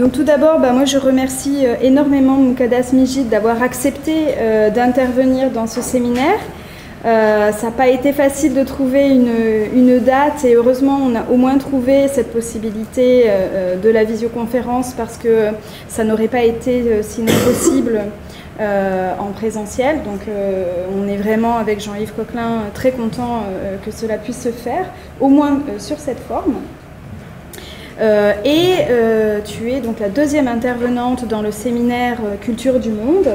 Donc tout d'abord, bah, moi je remercie euh, énormément Moukadas Mijid d'avoir accepté euh, d'intervenir dans ce séminaire. Euh, ça n'a pas été facile de trouver une, date et heureusement on a au moins trouvé cette possibilité de la visioconférence parce que ça n'aurait pas été sinon possible en présentiel. Donc on est vraiment avec Jean-Yves Coquelin très content que cela puisse se faire, au moins sur cette forme. Euh, et euh, tu es donc la deuxième intervenante dans le séminaire euh, Culture du Monde.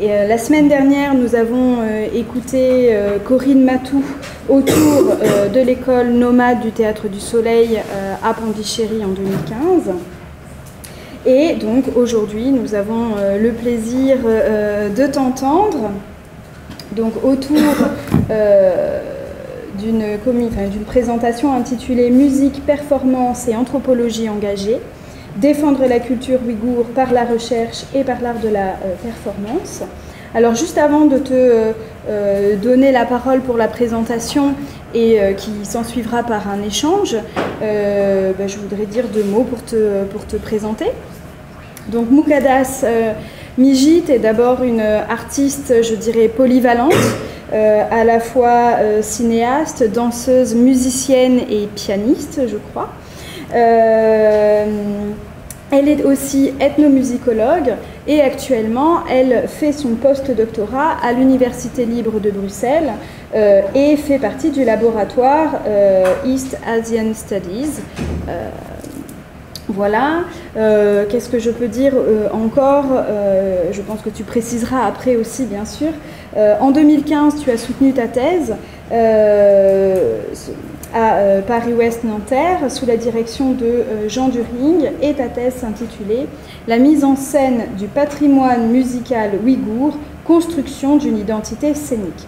la semaine dernière, nous avons écouté Corinne Matou autour de l'école nomade du Théâtre du Soleil à Pondichéry en 2015. Et donc aujourd'hui, nous avons le plaisir de t'entendre donc autour d'une présentation intitulée Musique, performance et anthropologie engagée, défendre la culture ouïghour par la recherche et par l'art de la euh, performance. Alors juste avant de te euh, euh, donner la parole pour la présentation et qui s'ensuivra par un échange, bah, je voudrais dire deux mots pour te, pour te présenter. Donc Moukadas Mijit est d'abord une artiste, je dirais, polyvalente euh, à la fois euh, cinéaste, danseuse, musicienne et pianiste, je crois. Euh, elle est aussi ethnomusicologue et actuellement elle fait son post-doctorat à l'Université libre de Bruxelles et fait partie du laboratoire East Asian Studies. Voilà, qu'est-ce que je peux dire encore Je pense que tu préciseras après aussi, bien sûr. Euh, en 2015, tu as soutenu ta thèse euh, à euh, Paris-Ouest Nanterre sous la direction de Jean During et ta thèse s'intitulait La mise en scène du patrimoine musical ouïghour, construction d'une identité scénique.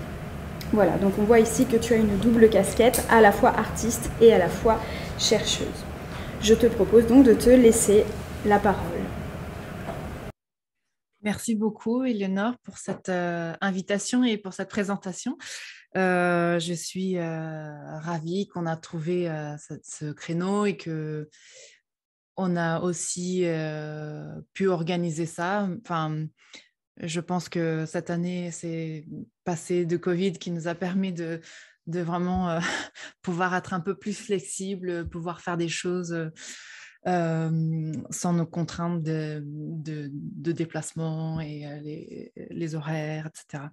Voilà, donc on voit ici que tu as une double casquette, à la fois artiste et à la fois chercheuse. Je te propose donc de te laisser la parole. Merci beaucoup, Eleonore, pour cette euh, invitation et pour cette présentation. Euh, je suis euh, ravie qu'on a trouvé ce, créneau et que on a aussi pu organiser ça. Enfin, je pense que cette année, c'est passé de Covid qui nous a permis de, de vraiment pouvoir être un peu plus flexible, pouvoir faire des choses sans nos contraintes de, déplacement et euh, les, horaires, etc.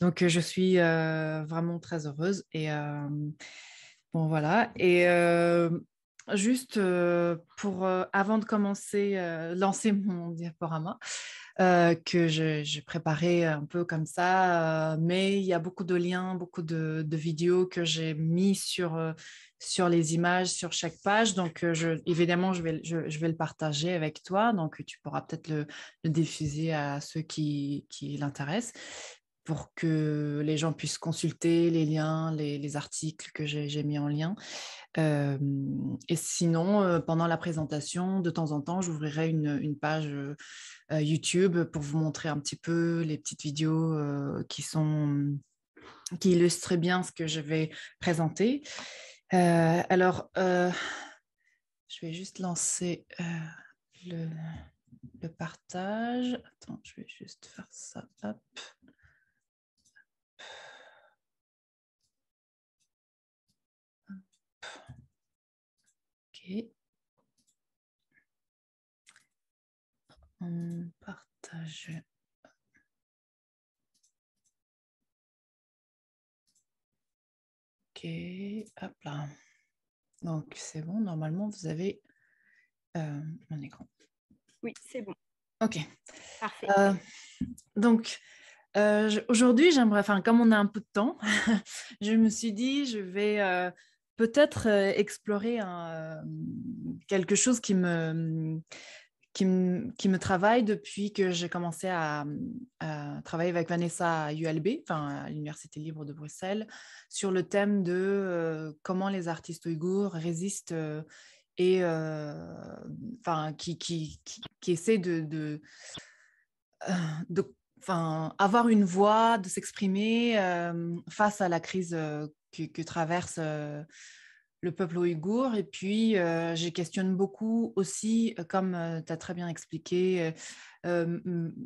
Donc, je suis euh, vraiment très heureuse. Et bon, voilà. Et juste euh, pour, avant de commencer, lancer mon diaporama, que j'ai préparé un peu comme ça, mais il y a beaucoup de liens, beaucoup de, vidéos que j'ai mis sur sur les images, sur chaque page. Donc, euh, je, évidemment, je vais, je, vais le partager avec toi. Donc, tu pourras peut-être le, diffuser à ceux qui, l'intéressent pour que les gens puissent consulter les liens, les, articles que j'ai mis en lien. Euh, et sinon, euh, pendant la présentation, de temps en temps, j'ouvrirai une, page YouTube pour vous montrer un petit peu les petites vidéos qui sont qui illustrent bien ce que je vais présenter. Euh, alors, euh, je vais juste lancer euh, le, partage. Attends, je vais juste faire ça. Hop. Ok. On partage Ok, hop là. Donc c'est bon, normalement vous avez euh, mon écran. Oui, c'est bon. Ok. Parfait. Euh, donc euh, aujourd'hui, j'aimerais, enfin comme on a un peu de temps, je me suis dit je vais peut-être explorer un, quelque chose qui me qui me, travaille depuis que j'ai commencé à, travailler avec Vanessa à ULB, enfin à l'Université libre de Bruxelles, sur le thème de euh, comment les artistes ouïghours résistent euh, et euh, enfin qui, essaient de, de, avoir une voix, de s'exprimer face à la crise que, que traverse le peuple ouïghour. Et puis, j'ai euh, je questionne beaucoup aussi, euh, comme euh, tu as très bien expliqué,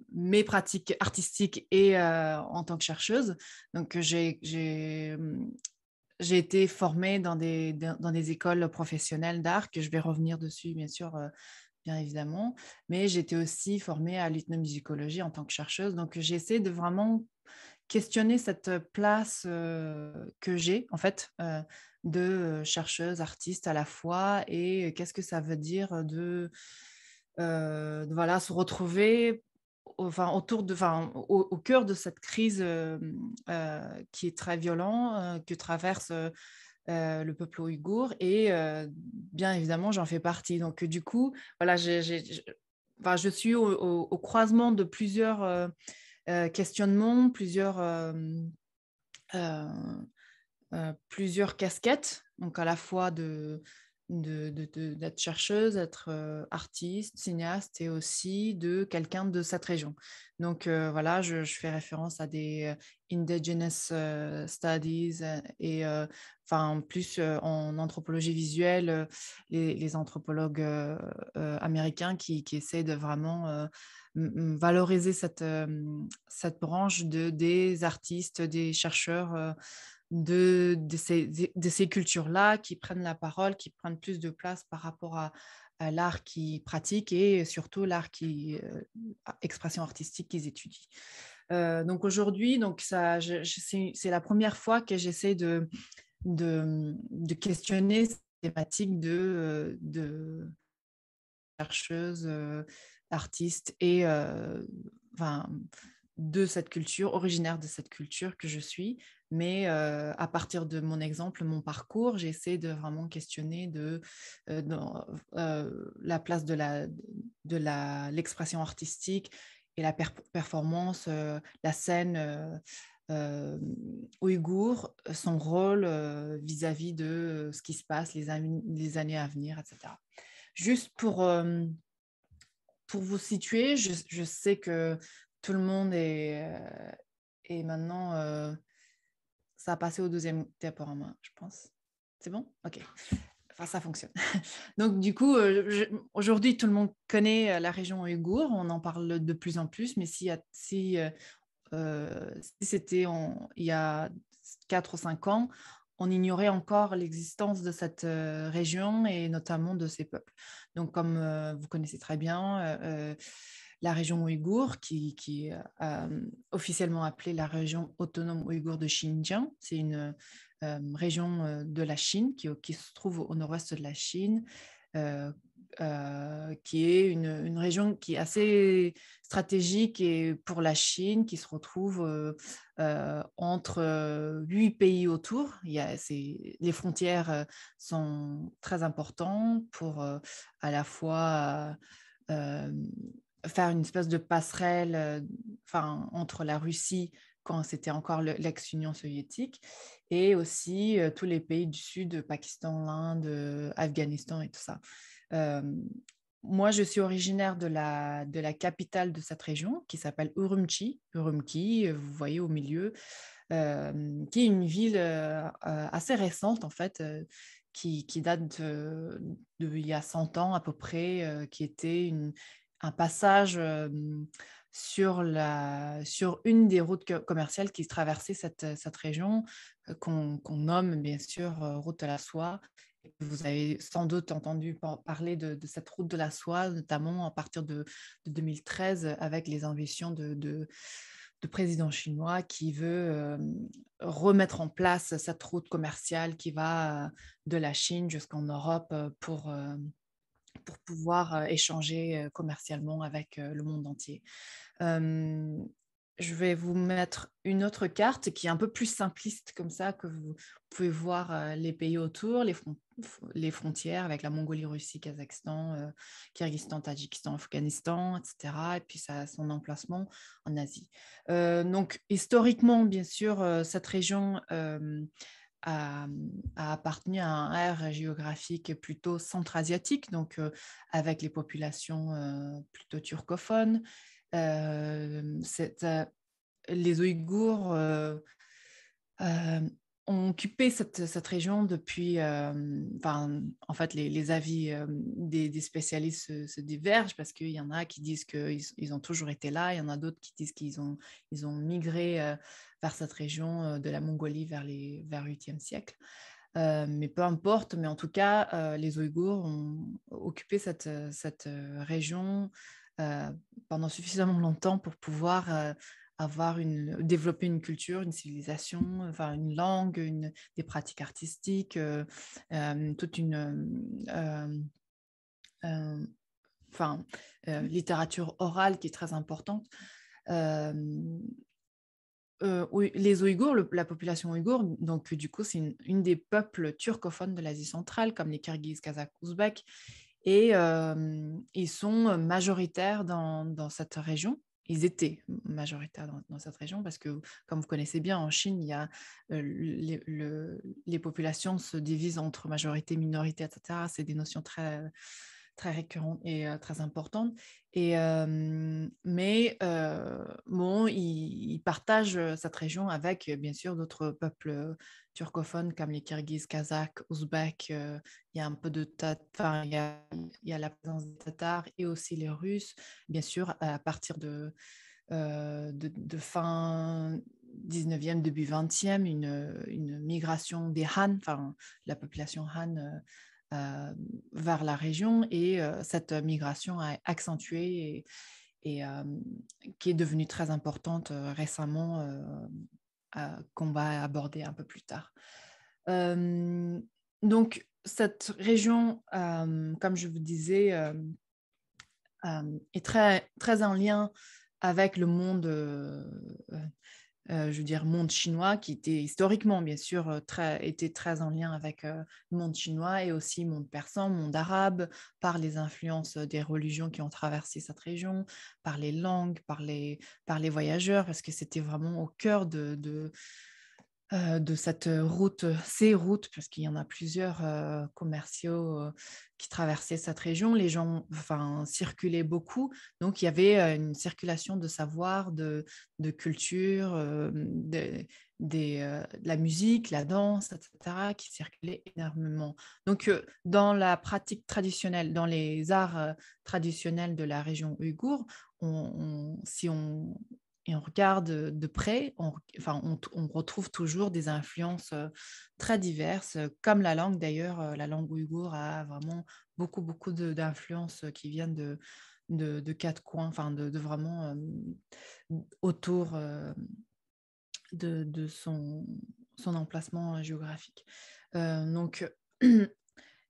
mes pratiques artistiques et en tant que chercheuse. Donc, j'ai mmh, j'ai été formée dans des, dans des écoles professionnelles d'art, que je vais revenir dessus, bien sûr, bien évidemment. Mais j'étais aussi formée à l'ethnomusicologie en tant que chercheuse. Donc, j'essaie de vraiment questionner cette place que j'ai, en fait, de chercheuses, artistes à la fois, et qu'est-ce que ça veut dire de, voilà, se retrouver enfin, autour de, enfin, au, cœur de cette crise qui est très violente, que traverse le peuple ouïghour et bien évidemment j'en fais partie. Donc du coup, voilà, j enfin, je suis au, au, croisement de plusieurs questionnements, plusieurs euh, plusieurs casquettes, donc à la fois de, d'être chercheuse, être euh, artiste, cinéaste et aussi de quelqu'un de cette région. Donc euh, voilà, je, fais référence à des indigenous studies et enfin plus en anthropologie visuelle, les, les anthropologues américains qui, qui, essaient de vraiment valoriser cette, cette branche de, des artistes, des chercheurs de, de ces, cultures-là qui prennent la parole, qui prennent plus de place par rapport à, l'art qu'ils pratiquent et surtout l'art qui euh, expression artistique qu'ils étudient. Euh, donc aujourd'hui, donc ça, c'est la première fois que j'essaie de, de, questionner ces thématiques de, de chercheuses, euh, artistes et enfin, de cette culture, originaire de cette culture que je suis. Mais euh, à partir de mon exemple, mon parcours, j'essaie de vraiment questionner de, euh, euh, la place de la de l'expression artistique et la performance, la scène ouïghour, son rôle vis-à-vis de ce qui se passe, les, les, années à venir, etc. Juste pour pour vous situer, je sais que tout le monde est, euh, et maintenant, euh, ça a passé au deuxième diaporama, je pense. C'est bon Ok. Enfin, ça fonctionne. Donc, du coup, euh, aujourd'hui, tout le monde connaît la région Uyghur. On en parle de plus en plus. Mais si, si, c'était il y a 4 ou 5 ans, on ignorait encore l'existence de cette région et notamment de ces peuples. Donc, comme vous connaissez très bien, la région ouïghour, qui, qui est euh, officiellement appelée la région autonome ouïghour de Xinjiang. C'est une euh, région euh, de la Chine qui, qui se trouve au nord-ouest de la Chine, qui est une, une, région qui est assez stratégique et pour la Chine, qui se retrouve entre huit pays autour. Il y a, les frontières sont très importantes pour à la fois faire une espèce de passerelle euh, enfin, entre la Russie quand c'était encore l'ex-Union soviétique, et aussi euh, tous les pays du Sud, Pakistan, l'Inde, euh, Afghanistan et tout ça. moi, je suis originaire de la, de la capitale de cette région qui s'appelle Urumqi, Urumqi, vous voyez au milieu, qui est une ville assez récente en fait, qui, qui, date d'il de, il y a 100 ans à peu près, qui était une, un passage sur, la, sur une des routes commerciales qui traversait cette, cette région, qu'on nomme bien sûr route de la soie. Vous avez sans doute entendu parler de, cette route de la soie, notamment à partir de, de 2013, avec les ambitions de, de, président chinois qui veut remettre en place cette route commerciale qui va de la Chine jusqu'en Europe pour pour pouvoir échanger commercialement avec le monde entier. je vais vous mettre une autre carte qui est un peu plus simpliste comme ça, que vous pouvez voir les pays autour, les, les frontières avec la Mongolie, Russie, Kazakhstan, Kyrgyzstan, Tadjikistan, Afghanistan, etc. Et puis ça, son emplacement en Asie. donc historiquement, bien sûr, cette région a, à appartenu à un aire géographique plutôt centre-asiatique, donc euh, avec les populations euh, plutôt turcophones. Euh, les Ouïghours ont occupé cette, cette région depuis. Euh, enfin, en fait, les, les avis euh, des, des, spécialistes se, divergent parce qu'il y en a qui disent qu'ils ils ont toujours été là, il y en a d'autres qui disent qu'ils ont, ils ont migré euh, vers cette région de la Mongolie vers, les, vers le 8e siècle. mais peu importe, mais en tout cas, les Ouïghours ont occupé cette, cette région pendant suffisamment longtemps pour pouvoir avoir une, développer une culture, une civilisation, enfin une langue, une, des pratiques artistiques, euh, euh, toute une euh, enfin, littérature orale qui est très importante. les Ouïghours, la population ouïghour, donc du coup, c'est une, des peuples turcophones de l'Asie centrale, comme les Kyrgyz, Kazakhs, Ouzbeks, et ils sont majoritaires dans, dans cette région ils étaient majoritaires dans, cette région parce que, comme vous connaissez bien, en Chine, il y a, les, les populations se divisent entre majorité, minorité, etc. C'est des notions très, très récurrentes et très importantes. Et, mais bon, ils, ils, partagent cette région avec, bien sûr, d'autres peuples turcophones comme les Kirghizes, Kazakhs, Ouzbeks, euh, il y a un peu de Tatars, il, y a, la présence des Tatars et aussi les Russes, bien sûr, à partir de, euh, fin 19e, début 20e, une, migration des Han, enfin la population Han. Euh, vers la région et cette migration a accentué et qui est devenue très importante récemment euh, qu'on va aborder un peu plus tard. Euh, donc, cette région, euh, comme je vous disais, est très, très en lien avec le monde euh, je veux dire, monde chinois, qui était historiquement, bien sûr, euh, très, était très en lien avec le euh, monde chinois et aussi monde persan, monde arabe, par les influences des religions qui ont traversé cette région, par les langues, par les, par les voyageurs, parce que c'était vraiment au cœur de euh, de cette route, euh, ces routes, parce qu'il y en a plusieurs euh, commerciaux qui traversaient cette région. Les gens enfin, circulaient beaucoup, donc il y avait une circulation de savoir, de, de culture, de, des, la musique, la danse, etc., qui circulait énormément. Donc dans la pratique traditionnelle, dans les arts traditionnels de la région Uyghur, on, si on, et on regarde de près, on, enfin, on, retrouve toujours des influences très diverses, comme la langue d'ailleurs. La langue ouïghour a vraiment beaucoup, beaucoup d'influences qui viennent de, de, quatre coins, enfin, de, vraiment autour de, son, son emplacement géographique. donc,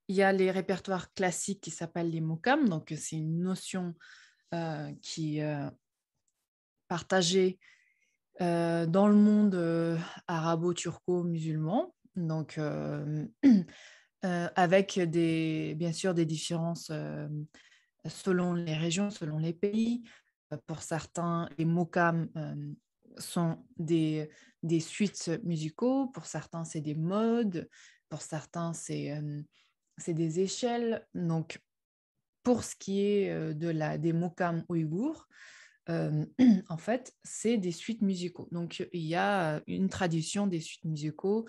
il y a les répertoires classiques qui s'appellent les mokams, donc c'est une notion qui partagée euh, dans le monde euh, arabo-turco-musulman, donc euh, avec des, bien sûr des différences selon les régions, selon les pays. Pour certains, les mokams sont des, des suites musicaux, pour certains, c'est des modes, pour certains, c'est des échelles. Donc, pour ce qui est de la, des mokams ouïghours, en fait, c'est des suites musicaux. Donc, il y a une tradition des suites musicaux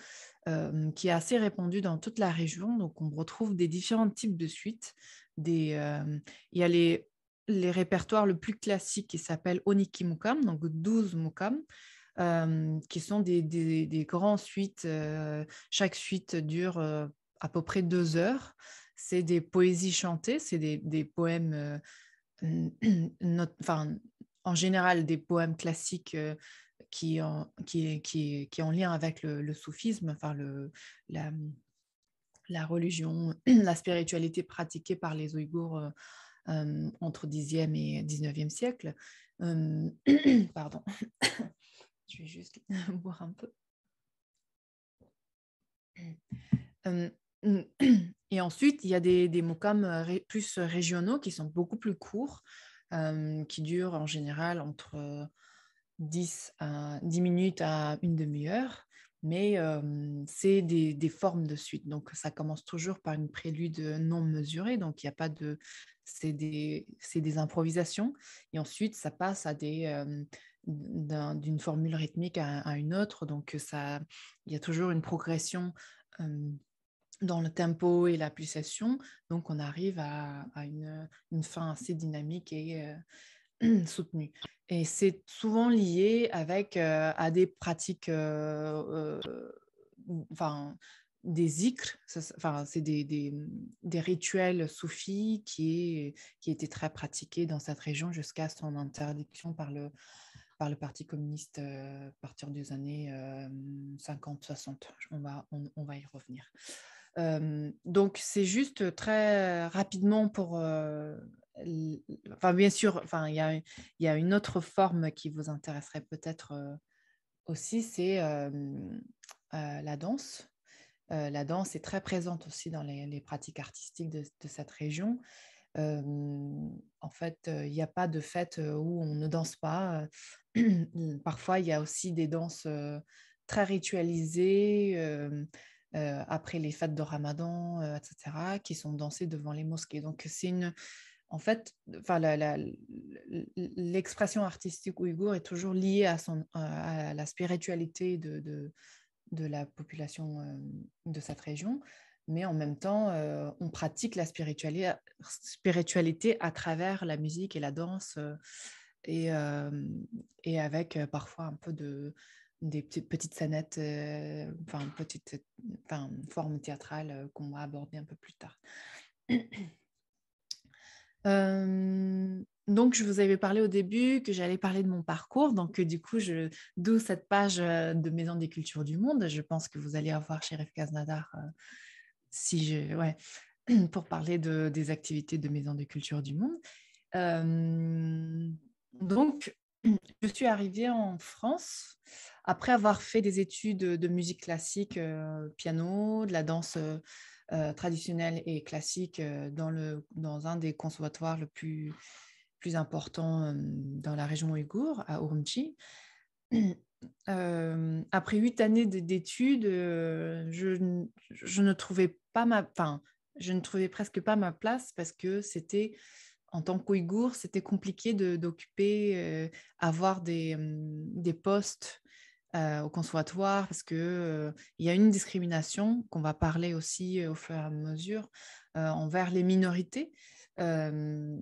qui est assez répandue dans toute la région. Donc, on retrouve des différents types de suites. Des, il y a les, répertoires le plus classique qui s'appelle Oniki Mukam, donc 12 Mukam. qui sont des, des, grands suites. chaque suite dure à peu près deux heures. C'est des poésies chantées, c'est des, des poèmes enfin, en général des poèmes classiques euh, qui, ont qui, lien avec le, soufisme, enfin le, la, religion, la spiritualité pratiquée par les Ouïghours euh, euh, entre 10e et 19e siècle. pardon, je vais juste boire un peu. Mm, et ensuite, il y a des, des plus régionaux qui sont beaucoup plus courts, euh, qui dure en général entre 10, euh, à, 10 minutes à une demi-heure. Mais euh, c'est des, formes de suite. Donc, ça commence toujours par une prélude non mesurée. Donc, il n'y a pas de. C'est des, des, improvisations. Et ensuite, ça passe à des. d'une formule rythmique à, à, une autre. Donc, ça, il y a toujours une progression dans le tempo et la pulsation. Donc, on arrive à, une, fin assez dynamique et euh, soutenue. Et c'est souvent lié avec, euh, à des pratiques, euh, enfin, des zikrs, enfin, c'est des, rituels soufis qui, étaient très pratiqués dans cette région jusqu'à son interdiction par le, Parti communiste à partir des années 50-60. On va, on va y revenir donc c'est juste très rapidement pour... Enfin, bien sûr, enfin, il y, a, une autre forme qui vous intéresserait peut-être aussi, c'est la danse. la danse est très présente aussi dans les, pratiques artistiques de, de cette région. en fait, il n'y a pas de fête où on ne danse pas. Parfois, il y a aussi des danses très ritualisées, euh, après les fêtes de Ramadan, euh, etc., qui sont dansées devant les mosquées. Donc, c'est une. En fait, enfin, l'expression artistique ouïghour est toujours liée à, son, euh, la spiritualité de, de, la population de cette région, mais en même temps, on pratique la spiritualité, spiritualité, à travers la musique et la danse, et, et avec parfois un peu de, des petites sanettes, euh, enfin, petites enfin, formes théâtrales euh, qu'on va aborder un peu plus tard. Euh, donc, je vous avais parlé au début que j'allais parler de mon parcours. Donc, du coup, d'où cette page de Maison des Cultures du Monde. Je pense que vous allez avoir chez Kaznadar euh, si je, ouais, pour parler de, des activités de Maison des Cultures du Monde. donc, je suis arrivée en France après avoir fait des études de musique classique, euh, piano, de la danse euh, euh, traditionnelle et classique dans, le, dans un des conservatoires le plus, plus important dans la région ouïghour, à Urumqi. après huit années d'études, je, je, ne trouvais pas ma, enfin, je ne trouvais presque pas ma place parce que c'était en tant qu'Ouïghour, c'était compliqué d'occuper, euh, avoir des, postes euh, au conservatoire parce qu'il euh, il y a une discrimination qu'on va parler aussi au fur et à mesure envers les minorités. quand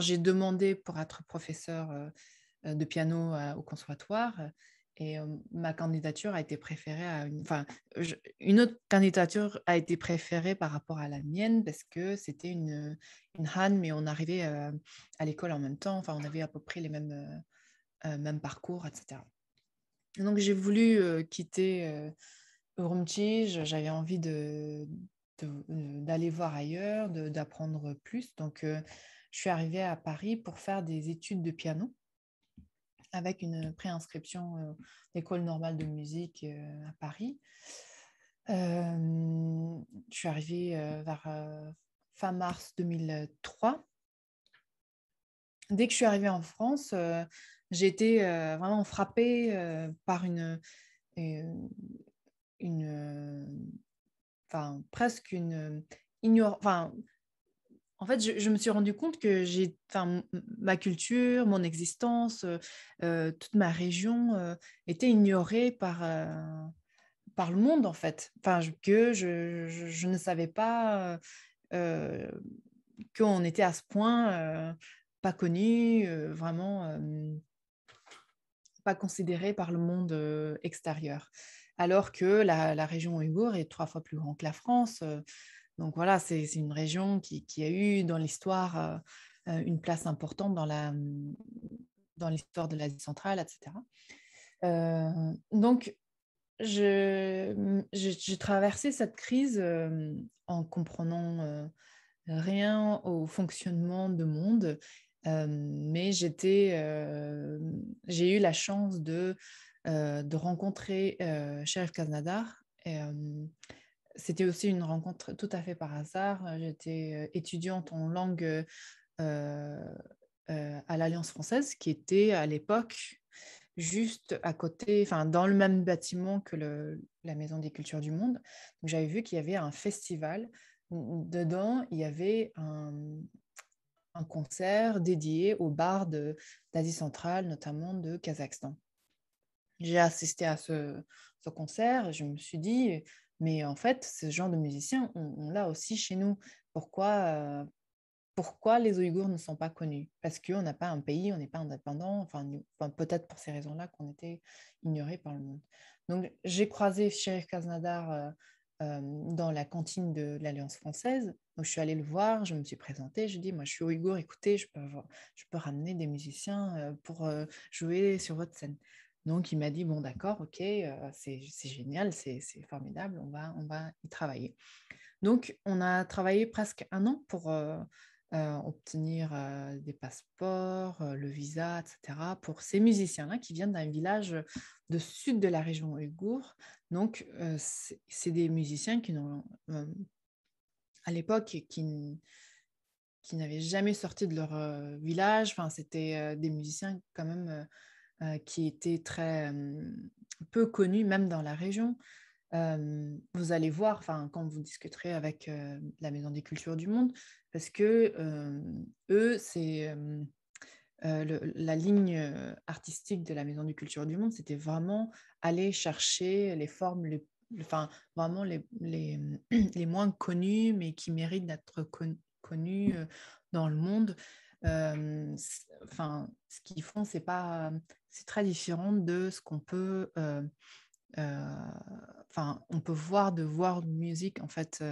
j'ai demandé pour être professeur de piano au conservatoire, et ma candidature a été préférée à une... Enfin, une autre candidature a été préférée par rapport à la mienne parce que c'était une, une Han, mais on arrivait à l'école en même temps. Enfin, on avait à peu près les mêmes, mêmes parcours, etc. Donc, j'ai voulu quitter Urumqi. J'avais envie de, d'aller voir ailleurs, d'apprendre plus. Donc, je suis arrivée à Paris pour faire des études de piano avec une préinscription l'école euh, normale de musique euh, à Paris. Euh, je suis arrivée vers fin mars 2003. Dès que je suis arrivée en France, j'ai été vraiment frappée par une, une, enfin, presque une ignorance, en fait, je, me suis rendu compte que ma culture, mon existence, euh, euh, toute ma région euh, était ignorée par, le monde, en fait. Enfin, que je, ne savais pas qu'on était à ce point pas connu, vraiment pas considéré par le monde extérieur. Alors que la, la région Ouïghour est trois fois plus grande que la France. Donc voilà, c'est une région qui, a eu dans l'histoire euh, euh, une place importante dans mmh, dans l'histoire de l'Asie centrale, etc. Euh, donc, j'ai mmh, traversé cette crise en comprenant rien au fonctionnement de monde, mais j'ai eu la chance de, de rencontrer Sherif Kaznadar. Et, c'était aussi une rencontre tout à fait par hasard. Euh, j'étais euh, étudiante en langue euh, à l'Alliance française, qui était à l'époque juste à côté, enfin dans le même bâtiment que le, la Maison des Cultures du Monde. J'avais vu qu'il y avait un festival. Dedans, il y avait un, concert dédié aux bars d'Asie centrale, notamment de Kazakhstan. J'ai assisté à ce, ce, concert, je me suis dit, mais en fait, ce genre de musiciens, on, l'a aussi chez nous. Pourquoi, euh, pourquoi les Ouïghours ne sont pas connus Parce qu'on n'a pas un pays, on n'est pas indépendant. Enfin, peut-être pour ces raisons-là qu'on était ignorés par le monde. Donc, j'ai croisé Chérif Kaznadar euh, euh, dans la cantine de, l'Alliance française. je suis allée le voir, je me suis présentée, je lui ai dit Moi, je suis Ouïghour, écoutez, je peux ramener des musiciens pour jouer sur votre scène. Donc, il m'a dit, bon, d'accord, ok, euh, c'est génial, c'est formidable, on va, on va y travailler. Donc, on a travaillé presque un an pour euh, euh, obtenir des passeports, le visa, etc., pour ces musiciens-là qui viennent d'un village de sud de la région Uyghur. Donc, c'est des musiciens qui n'ont, à l'époque, qui qui n'avaient jamais sorti de leur village. Enfin, c'était des musiciens quand même euh, qui était très peu connu, même dans la région. vous allez voir, quand vous discuterez avec euh, la Maison des Cultures du Monde, parce que eux, c'est euh, la ligne artistique de la Maison des Cultures du Monde, c'était vraiment aller chercher les formes enfin, vraiment les, les, moins connues, mais qui méritent d'être connues dans le monde enfin, ce qu'ils font, c'est pas, c'est très différent de ce qu'on peut, euh, enfin, on peut voir de musique. musique. en fait.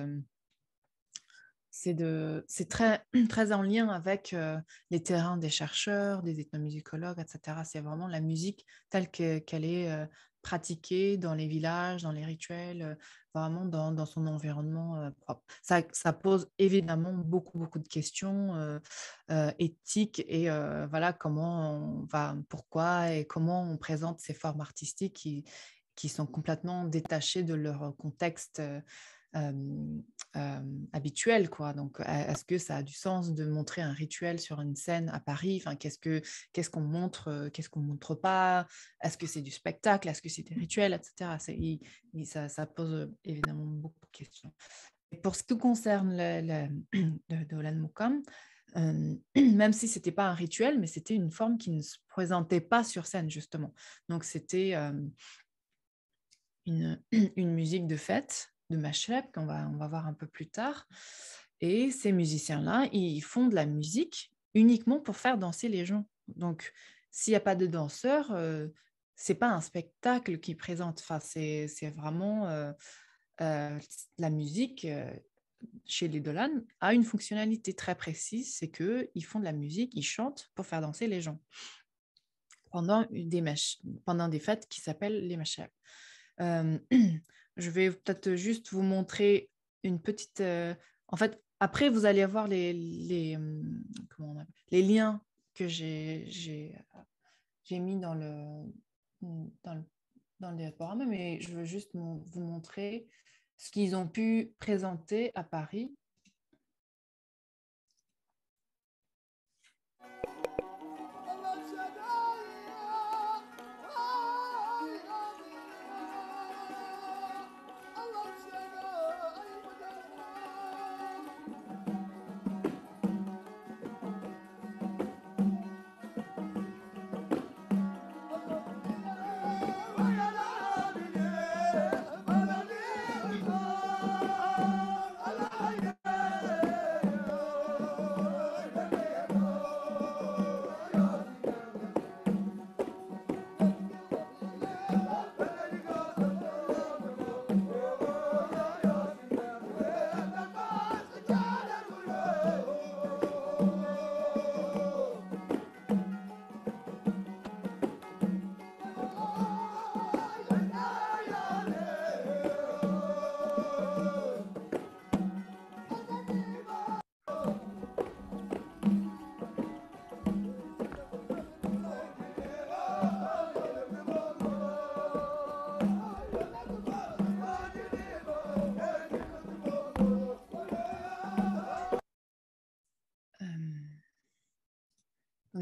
c'est c'est très, très en lien avec les terrains des chercheurs, des ethnomusicologues, etc. C'est vraiment la musique telle qu'elle est Pratiqué dans les villages, dans les rituels, euh, vraiment dans, son environnement euh, propre. Ça, pose évidemment beaucoup, beaucoup de questions euh, éthiques et voilà comment on va, pourquoi et comment on présente ces formes artistiques qui sont complètement détachées de leur contexte habituel, quoi. Donc, est-ce que ça a du sens de montrer un rituel sur une scène à Paris qu'est-ce que qu'on montre, qu'est-ce qu'on montre pas Est-ce que c'est du spectacle Est-ce que c'est des rituels, etc. ça, pose évidemment beaucoup de questions. pour ce qui concerne le, de Dolan même si c'était pas un rituel, mais c'était une forme qui ne se présentait pas sur scène justement. Donc, c'était une musique de fête de qu'on va, on va voir un peu plus tard. Et ces musiciens-là, ils font de la musique uniquement pour faire danser les gens. Donc, s'il n'y a pas de danseurs, euh, c'est pas un spectacle qui présente Enfin, c'est, vraiment euh, euh, la musique chez les Dolan a une fonctionnalité très précise, c'est que ils font de la musique, ils chantent pour faire danser les gens pendant des pendant des fêtes qui s'appellent les Euh... je vais peut-être juste vous montrer une petite. Euh, en fait, après, vous allez avoir les, les, hum, liens que euh, j'ai mis dans le, dans le, dans le diaporama, mais je veux juste vous montrer ce qu'ils ont pu présenter à Paris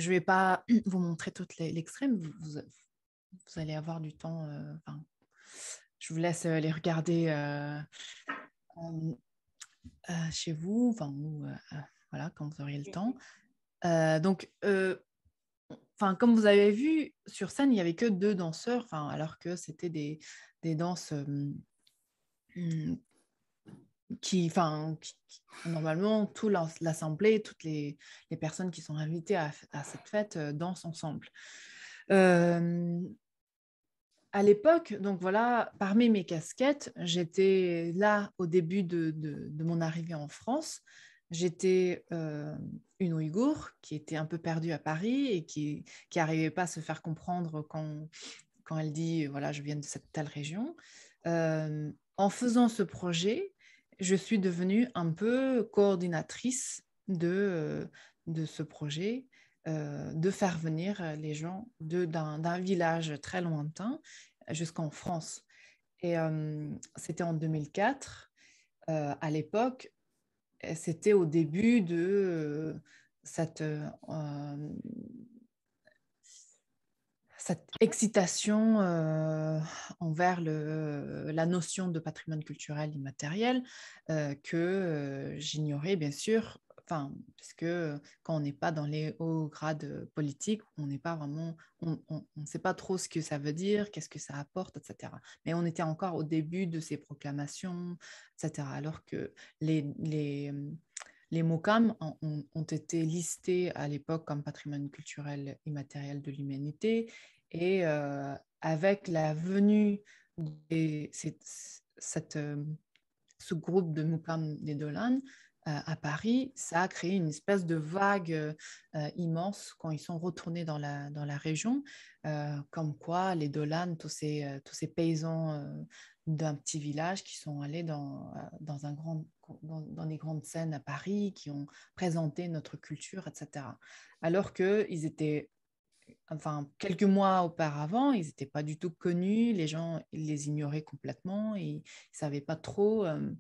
je ne vais pas vous montrer tout l'extrême. Vous, allez avoir du temps. Euh, je vous laisse euh, les regarder euh, chez vous, enfin, voilà, quand vous aurez le temps. Mhm. donc, Enfin, comme vous avez vu, sur scène, il n'y avait que deux danseurs, alors que c'était des, des danses mm, qui, enfin, normalement, toute l'assemblée, toutes les, personnes qui sont invitées à, cette fête euh, dansent ensemble. Euh, à l'époque, donc voilà, parmi mes casquettes, j'étais là au début de, mon arrivée en France. J'étais euh, une Ouïghour qui était un peu perdue à Paris et qui n'arrivait pas à se faire comprendre quand, quand elle dit voilà, je viens de cette telle région. en faisant ce projet, je suis devenue un peu coordinatrice de, euh, de ce projet, euh, de faire venir les gens d'un village très lointain jusqu'en France. Et euh, c'était en 2004. à l'époque, c'était au début de cette cette excitation euh, envers le, la notion de patrimoine culturel immatériel euh, que euh, j'ignorais bien sûr. Enfin, parce que quand on n'est pas dans les hauts grades politiques, on n'est pas vraiment, on ne sait pas trop ce que ça veut dire, qu'est-ce que ça apporte, etc. Mais on était encore au début de ces proclamations, etc. Alors que les, les les MOCAM ont, été listés à l'époque comme patrimoine culturel immatériel de l'humanité et euh, avec la venue de euh, ce groupe de Moukam des Dolanes euh, à Paris, ça a créé une espèce de vague immense quand ils sont retournés dans la, dans la région, comme quoi les Dolanes, tous ces, tous ces paysans d'un petit village qui sont allés dans, dans, un grand, dans, dans, des grandes scènes à Paris, qui ont présenté notre culture, etc. Alors qu'ils étaient enfin, quelques mois auparavant, ils n'étaient pas du tout connus, les gens les ignoraient complètement, et ils ne savaient pas trop euh,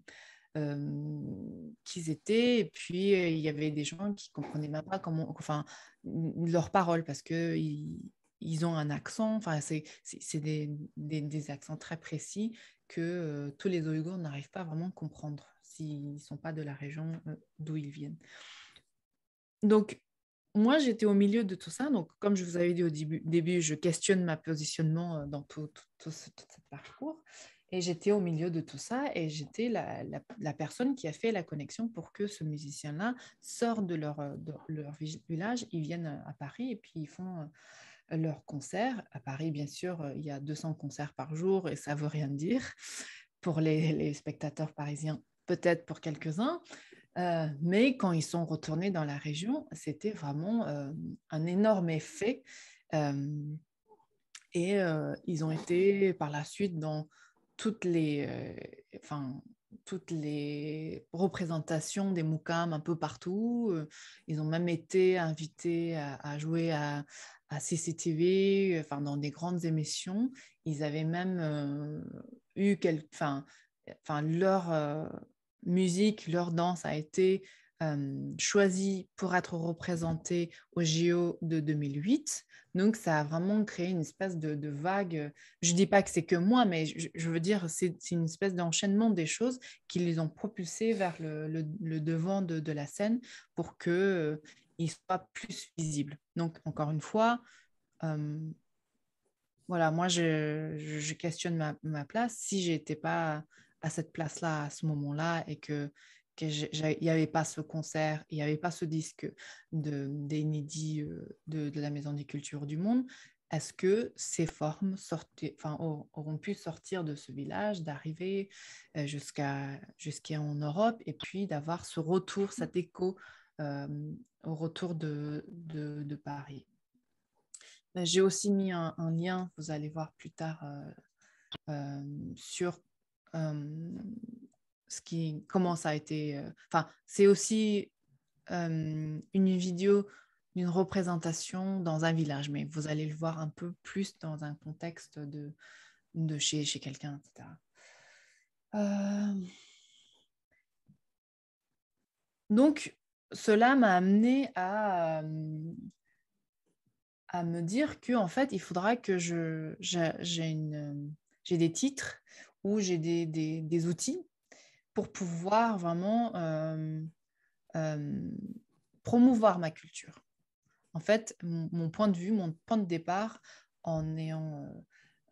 euh, qui ils étaient. Et puis, euh, il y avait des gens qui ne comprenaient même pas comment, enfin, leurs paroles, parce qu'ils ils ont un accent, enfin, c'est des, accents très précis que tous les Ouïghours n'arrivent pas vraiment à comprendre s'ils ne sont pas de la région d'où ils viennent. Donc, moi, j'étais au milieu de tout ça. Donc, comme je vous avais dit au début, je questionne ma positionnement euh, dans tout, tout, ce, parcours. Et j'étais au milieu de tout ça et j'étais la, la, personne qui a fait la connexion pour que ce musicien-là sorte de leur, euh, de leur, village, ils viennent euh, à Paris et puis ils font leur concert. À Paris, bien sûr, il y a 200 concerts par jour et ça veut rien dire pour les spectateurs parisiens, peut-être pour quelques-uns, euh, mais quand ils sont retournés dans la région, c'était vraiment euh, un énorme effet. Euh, et ils ont été par la suite dans toutes les, enfin, toutes les représentations des Moukams un peu partout. Ils ont même été invités à, jouer à, CCTV, enfin, dans des grandes émissions. Ils avaient même eu quel, enfin leur musique, leur danse a été choisie pour être représentée au JO de 2008. Donc, ça a vraiment créé une espèce de, vague. Je ne dis pas que c'est que moi, mais je, veux dire, c'est une espèce d'enchaînement des choses qui les ont propulsés vers le, devant de, la scène pour qu'ils soient plus visibles. Donc, encore une fois, voilà, moi, je, questionne ma, ma place. Si je n'étais pas à cette place-là, à ce moment-là, et que il n'y avait pas ce concert, il n'y avait pas ce disque de, euh, des de, la Maison des Cultures du Monde, est-ce que ces formes sortaient, enfin, auront pu sortir de ce village, d'arriver euh, jusqu'à jusqu'à en Europe, et puis d'avoir ce retour, cet écho euh, au retour de, Paris ben, J'ai aussi mis un, lien, vous allez voir plus tard, sur euh, ce qui, comment ça a été. Euh, enfin, c'est aussi euh, une vidéo d'une représentation dans un village, mais vous allez le voir un peu plus dans un contexte de, chez, quelqu'un, etc. Donc, cela m'a amené à, me dire que en fait, il faudra que je, j'ai des titres où j'ai des, outils pour pouvoir vraiment euh, euh, promouvoir ma culture. En fait, mon, point de vue, mon point de départ, en ayant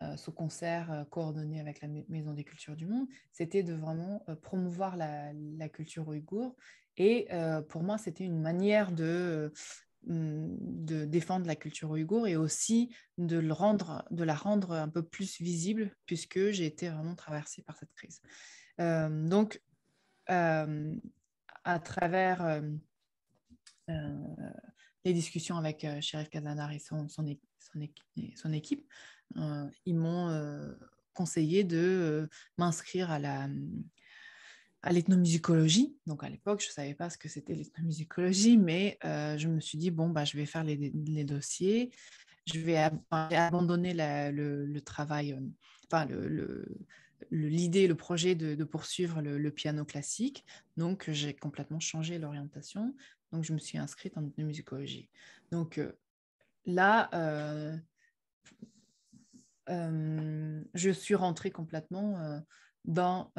euh, ce concert coordonné avec la Maison des Cultures du Monde, c'était de vraiment promouvoir la, la, culture ouïghour. Et pour moi, c'était une manière de Mmh, de défendre la culture ouïghour et aussi de, le rendre, de la rendre un peu plus visible puisque j'ai été vraiment traversée par cette crise. Euh, donc, euh, à travers euh, les discussions avec Sheriff Kazanar et son, son, son, son équipe, ils m'ont conseillé de m'inscrire à la, à l'ethnomusicologie. Donc à l'époque, je ne savais pas ce que c'était l'ethnomusicologie, mais euh, je me suis dit, bon, bah, je vais faire les, dossiers, je vais abandonner le, travail, euh, enfin l'idée, le, le, projet de, poursuivre le, piano classique. Donc j'ai complètement changé l'orientation. Donc je me suis inscrite en ethnomusicologie. Donc euh, là, je suis rentrée complètement dans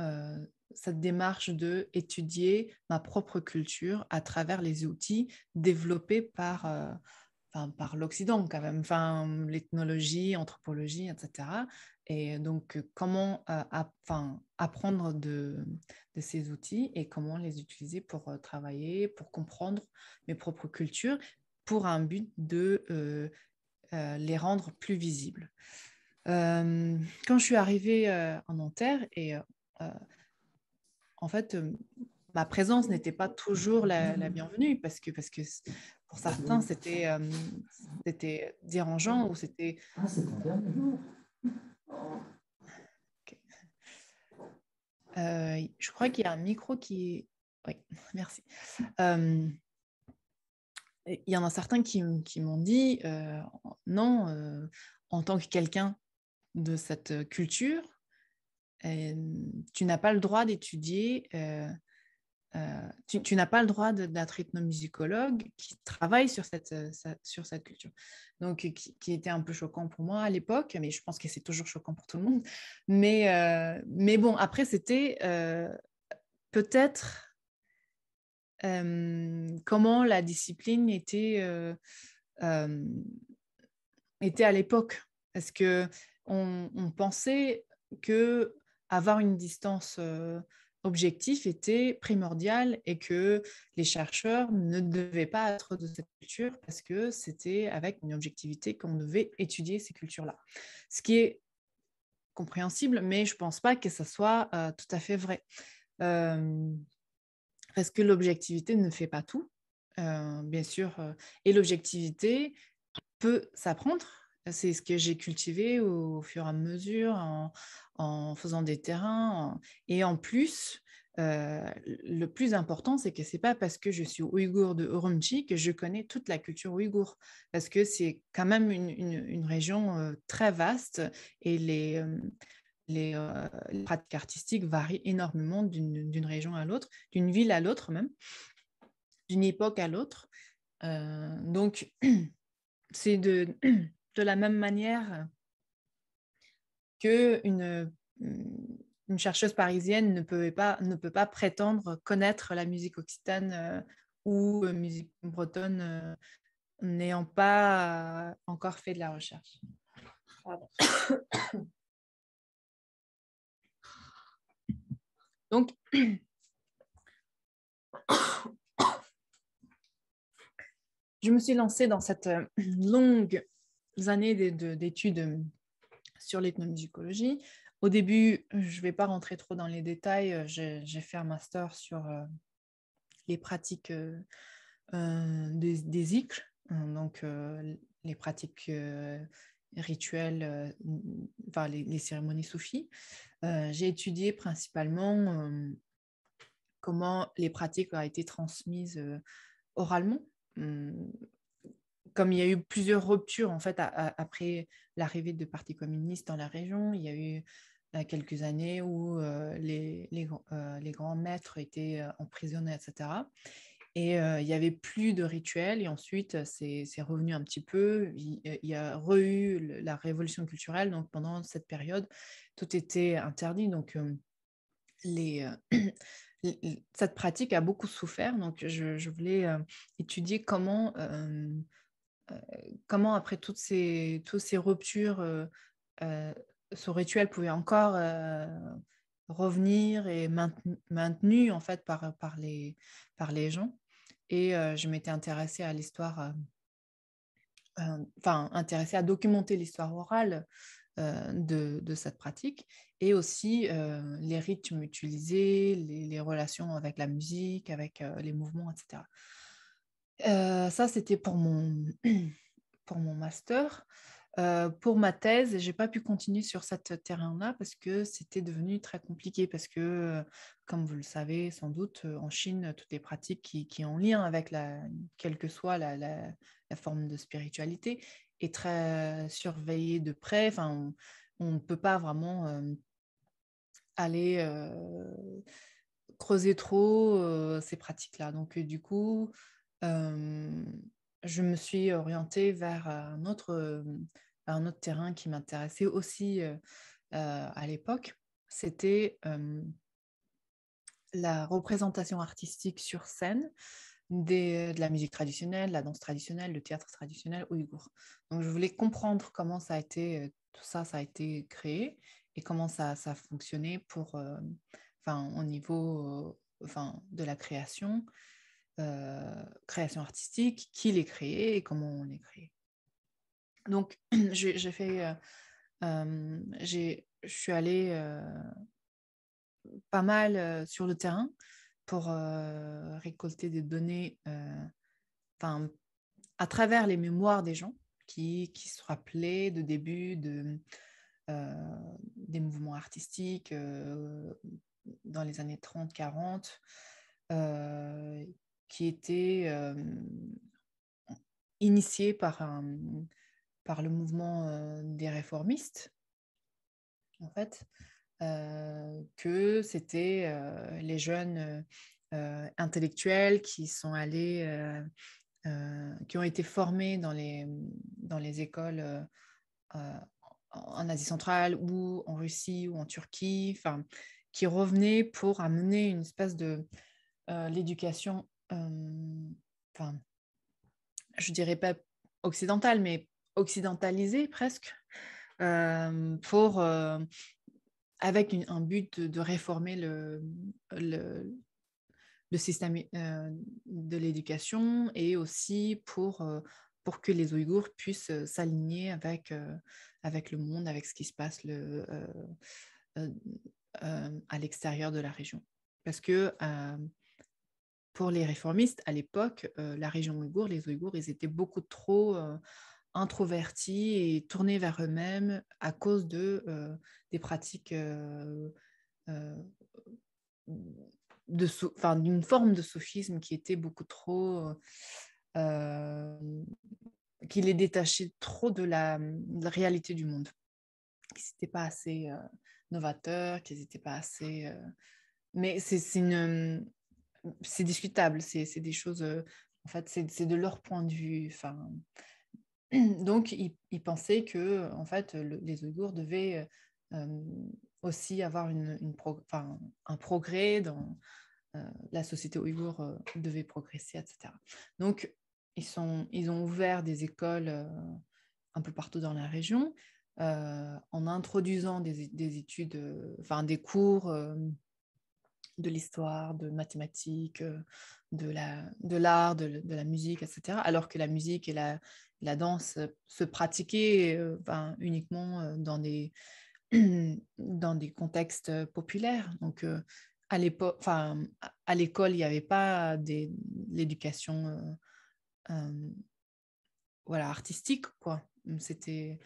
cette démarche de étudier ma propre culture à travers les outils développés par, euh, l'Occident quand l'ethnologie, anthropologie, etc. Et donc, euh, comment euh, apprendre de, ces outils et comment les utiliser pour travailler, pour comprendre mes propres cultures, pour un but de les rendre plus visibles. quand je suis arrivée en Nanterre et en fait, euh, ma présence n'était pas toujours la, bienvenue parce que, parce que pour certains, euh, c'était dérangeant ou c'était. Ah, euh, je crois qu'il y a un micro qui. Oui, merci. il y en a certains qui, qui m'ont dit non, en tant que quelqu'un de cette culture, tu n'as pas le droit d'étudier, tu, n'as pas le droit d'être ethnomusicologue qui travaille sur cette, sur cette culture. Donc, qui, était un peu choquant pour moi à l'époque, mais je pense que c'est toujours choquant pour tout le monde. Mais, mais bon, après, c'était peut-être comment la discipline était, était à l'époque. Parce que on, pensait que avoir une distance euh, objective était primordiale et que les chercheurs ne devaient pas être de cette culture parce que c'était avec une objectivité qu'on devait étudier ces cultures-là. Ce qui est compréhensible, mais je ne pense pas que ce soit euh, tout à fait vrai. Euh, parce que l'objectivité ne fait pas tout, bien sûr, et l'objectivité peut s'apprendre, c'est ce que j'ai cultivé au, fur et à mesure en, faisant des terrains. et en plus, euh, le plus important, c'est que c'est pas parce que je suis ouïghour de Urumqi que je connais toute la culture ouïghour, parce que c'est quand même une, région euh, très vaste et les, euh, les, pratiques artistiques varient énormément d'une région à l'autre, d'une ville à l'autre même, d'une époque à l'autre. donc, c'est de de la même manière que euh, une, chercheuse parisienne ne peut, pas, ne peut pas prétendre connaître la musique occitane euh, ou euh, musique bretonne n'ayant pas encore fait de la recherche. Donc, je me suis lancée dans cette longue années d'études euh, sur l'ethnomusicologie. Au début, je ne vais pas rentrer trop dans les détails. Euh, j'ai fait un master sur euh, les pratiques des, des cycles, hein, donc les pratiques rituelles, enfin les, les cérémonies soufis. J'ai étudié principalement comment les pratiques ont été transmises oralement hum, comme il y a eu plusieurs ruptures en fait après l'arrivée de parti communiste dans la région, il y a eu euh, quelques années où euh, les, euh, les, grands maîtres étaient emprisonnés, etc. Et il n'y avait plus de rituels. Et ensuite, c'est revenu un petit peu. Il, y a eu la révolution culturelle. Donc, pendant cette période, tout était interdit. Donc, les, cette pratique a beaucoup souffert. Donc, je, je voulais étudier comment euh, comment après toutes ces, ruptures, euh, euh, ce rituel pouvait encore revenir et maintenu, en fait par, les, gens. Et je m'étais intéressée à l'histoire intéressée à documenter l'histoire orale de, cette pratique et aussi les rythmes utilisés, les, relations avec la musique, avec les mouvements, etc. Euh, ça, c'était pour mon, pour mon master. Euh, pour ma thèse, j'ai pas pu continuer sur cette terrain-là parce que c'était devenu très compliqué. Parce que, comme vous le savez sans doute, euh, en Chine, toutes les pratiques qui, qui ont lien avec la, quelle que soit la, la, forme de spiritualité est très surveillée de près. Enfin, on ne peut pas vraiment aller creuser trop ces pratiques-là. Donc, du coup, je me suis orientée vers euh, un autre, un autre terrain qui m'intéressait aussi euh, à l'époque. C'était la représentation artistique sur scène de la musique traditionnelle, la danse traditionnelle, le théâtre traditionnel ouïghour. Donc je voulais comprendre comment ça a été, tout ça, ça a été créé et comment ça, ça fonctionnait pour, enfin, au niveau enfin, de la création euh, création artistique, qui les créait et comment on les créait. Donc, j'ai fait. Euh, euh, je suis allée pas mal sur le terrain pour récolter des données à travers les mémoires des gens qui, qui se rappelaient de début de, des mouvements artistiques dans les années 30-40. Euh, qui était initié par, par le mouvement des réformistes, en fait, que c'était les jeunes intellectuels qui sont allés, qui ont été formés dans les, dans les écoles euh, en Asie centrale ou en Russie ou en Turquie, qui revenaient pour amener une espèce de l'éducation enfin, je dirais pas occidentale, mais occidentalisée presque, pour, avec un but de, réformer le, le, système de l'éducation et aussi pour pour que les Ouïghours puissent s'aligner avec, avec le monde, avec ce qui se passe le, à l'extérieur de la région. Parce que pour les réformistes, à l'époque, euh, la région ouïghour, les Ouïghours, ils étaient beaucoup trop euh, introvertis et tournés vers eux-mêmes à cause de, euh, des pratiques d'une forme de sophisme qui était beaucoup trop... qui les détachait trop de la, réalité du monde, qui n'étaient pas assez novateurs, qui n'étaient pas assez... mais c'est une c'est discutable, c'est des choses, euh, en fait, c'est de leur point de vue. Enfin, donc, ils, ils, pensaient que, en fait, les Ouïghours devaient euh, aussi avoir une, un progrès dans euh, la société ouïghour devait progresser, etc. Donc, ils, sont, ils ont ouvert des écoles un peu partout dans la région en introduisant des, études, enfin des cours de l'histoire, de mathématiques, euh, de l'art, la, de, de, la musique, etc. Alors que la musique et la, danse euh, se pratiquaient euh, uniquement dans des, dans des contextes populaires. Donc, à l'époque, enfin, à l'école, il n'y avait pas l'éducation, voilà, artistique, quoi. C'était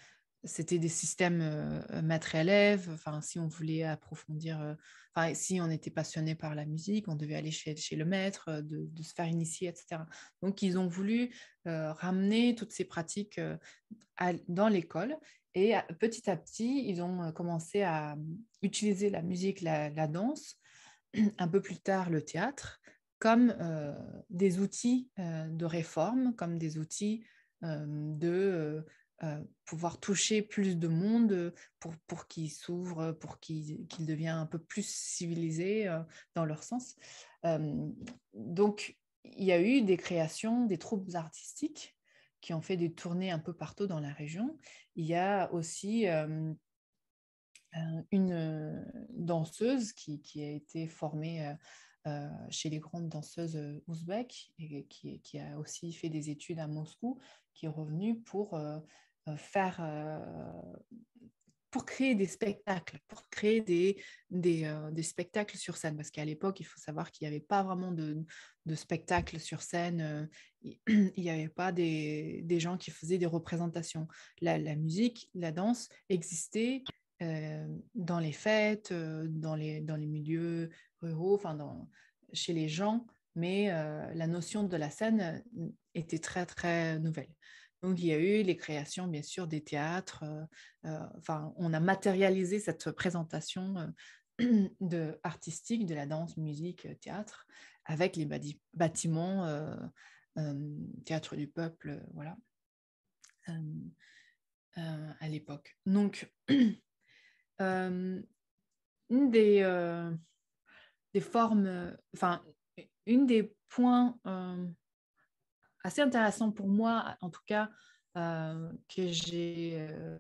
c'était des systèmes euh, euh, maître élève. Enfin, si on voulait approfondir, euh, si on était passionné par la musique, on devait aller chez, le maître, de, se faire initier, etc. Donc, ils ont voulu ramener toutes ces pratiques dans l'école. Et petit à petit, ils ont commencé à utiliser la musique, la danse, un peu plus tard le théâtre, comme des outils de réforme, comme des outils de euh, pouvoir toucher plus de monde euh, pour, pour qu'ils s'ouvrent, euh, pour qu'ils qu deviennent un peu plus civilisé dans leur sens. donc, il y a eu des créations, des troupes artistiques qui ont fait des tournées un peu partout dans la région. Il y a aussi une danseuse qui, qui, a été formée chez les grandes danseuses ouzbeks et qui, qui, a aussi fait des études à Moscou, qui est revenue pour euh, faire euh, pour créer des spectacles, pour créer des, euh, des, spectacles sur scène. Parce qu'à l'époque, il faut savoir qu'il n'y avait pas vraiment de, de spectacles sur scène. il n'y avait pas des, des, gens qui faisaient des représentations. La, musique, la danse existait dans les fêtes, dans les, dans les milieux ruraux, dans, chez les gens, mais la notion de la scène était très, très nouvelle. Donc, il y a eu les créations, bien sûr, des théâtres. Euh, euh, enfin, on a matérialisé cette présentation euh, de, artistique de la danse, musique, théâtre, avec les bâtiments, théâtre du peuple, voilà, à l'époque. Donc, une des, des formes, enfin, une des points assez intéressant pour moi, en tout cas, euh, que j'ai euh,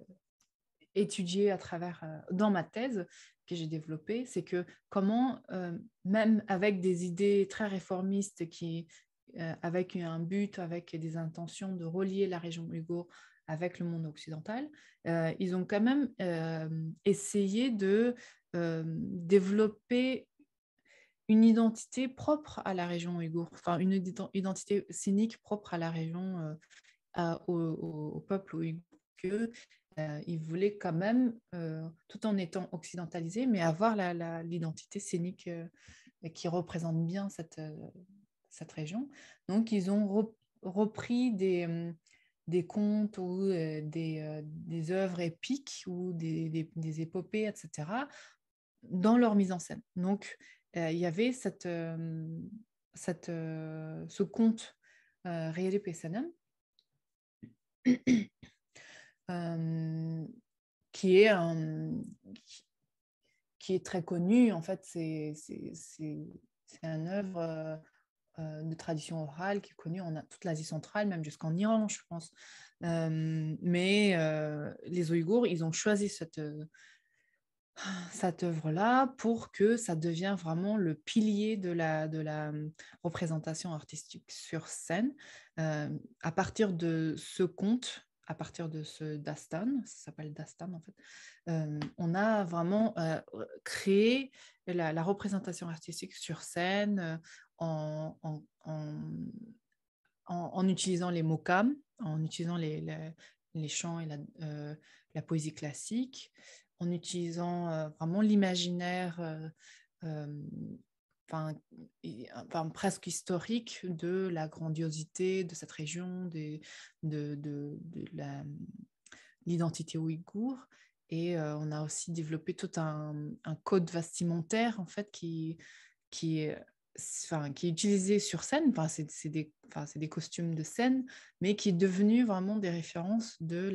étudié à travers, euh, dans ma thèse, que j'ai développée, c'est que comment, même avec des idées très réformistes qui, avec un but, avec des intentions de relier la région hugo avec le monde occidental, ils ont quand même essayé de euh, développer une identité propre à la région ouïghour, enfin une identité scénique propre à la région, euh, au, peuple ouïghour, que euh, voulaient quand même, euh, tout en étant occidentalisés, mais avoir l'identité scénique qui représente bien cette, cette région. Donc ils ont repris des, des contes ou des, œuvres épiques ou des, des épopées, etc., dans leur mise en scène. Donc, euh, il y avait cette, euh, euh, ce conte euh, qui est qui est très connu. En fait, c'est un œuvre de tradition orale qui est connue en toute l'Asie centrale, même jusqu'en Iran, je pense. mais les Ouïghours, ils ont choisi cette, cette œuvre-là pour que ça devienne vraiment le pilier de la, de la mmh, représentation artistique sur scène. Euh, à partir de ce conte, à partir de ce Dastan, ça s'appelle Dastan en fait, euh, on a vraiment euh, créé la, représentation artistique sur scène en, utilisant les mokam, en utilisant les, chants et la, la poésie classique en utilisant euh, vraiment l'imaginaire euh, euh, Enfin, enfin, presque historique de la grandiosité de cette région, de, l'identité ouïghour. Et on a aussi développé tout un, code vestimentaire en fait qui, qui est qui est utilisé sur scène, enfin, c'est des, costumes de scène, mais qui est devenu vraiment des références de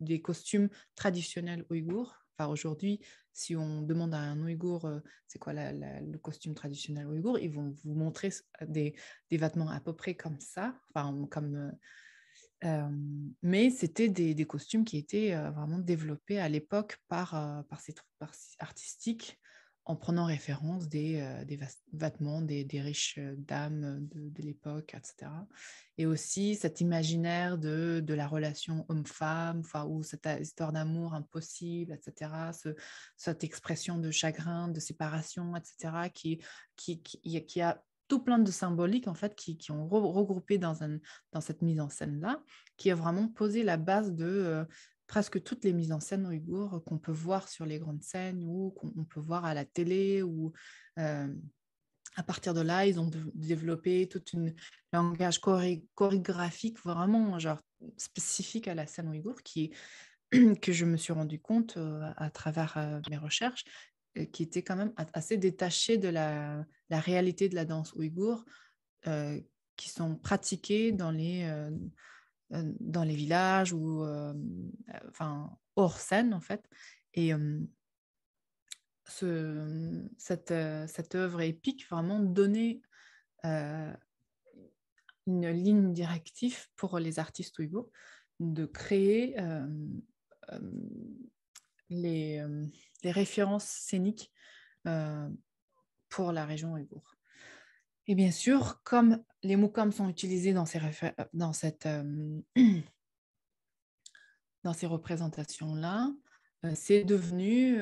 des costumes traditionnels ouïghours. Enfin, Aujourd'hui, si on demande à un ouïghour euh, c'est quoi le costume traditionnel ouïghour, ils vont vous montrer des, vêtements à peu près comme ça, enfin, comme, euh, euh, mais c'était des, costumes qui étaient vraiment développés à l'époque par, par ces troupes artistiques en prenant référence des, euh, vêtements des, riches euh, dames de, l'époque, etc. Et aussi cet imaginaire de, la relation homme-femme, ou cette histoire d'amour impossible, etc. cette expression de chagrin, de séparation, etc. qui, qui, qui, a tout plein de symboliques en fait qui, qui ont regroupé dans, un, dans cette mise en scène là, qui a vraiment posé la base de, euh, presque toutes les mises en scène ouïghours qu'on peut voir sur les grandes scènes ou qu'on peut voir à la télé ou euh, à partir de là, ils ont développé tout un langage chorégraphique vraiment genre spécifique à la scène ouïghour qui, que je me suis rendu compte euh, à travers euh, mes recherches, qui était quand même assez détaché de la, la réalité de la danse ouïghour qui sont pratiquées dans les euh, dans les villages ou euh, euh, enfin hors scène en fait. Et ce, cette, cette œuvre épique vraiment donnait une ligne directive pour les artistes ouïghours de créer les, les, références scéniques pour la région ouïghour. Et bien sûr, comme les mots sont utilisés dans ces, euh, dans cette, ces représentations-là, euh, c'est devenu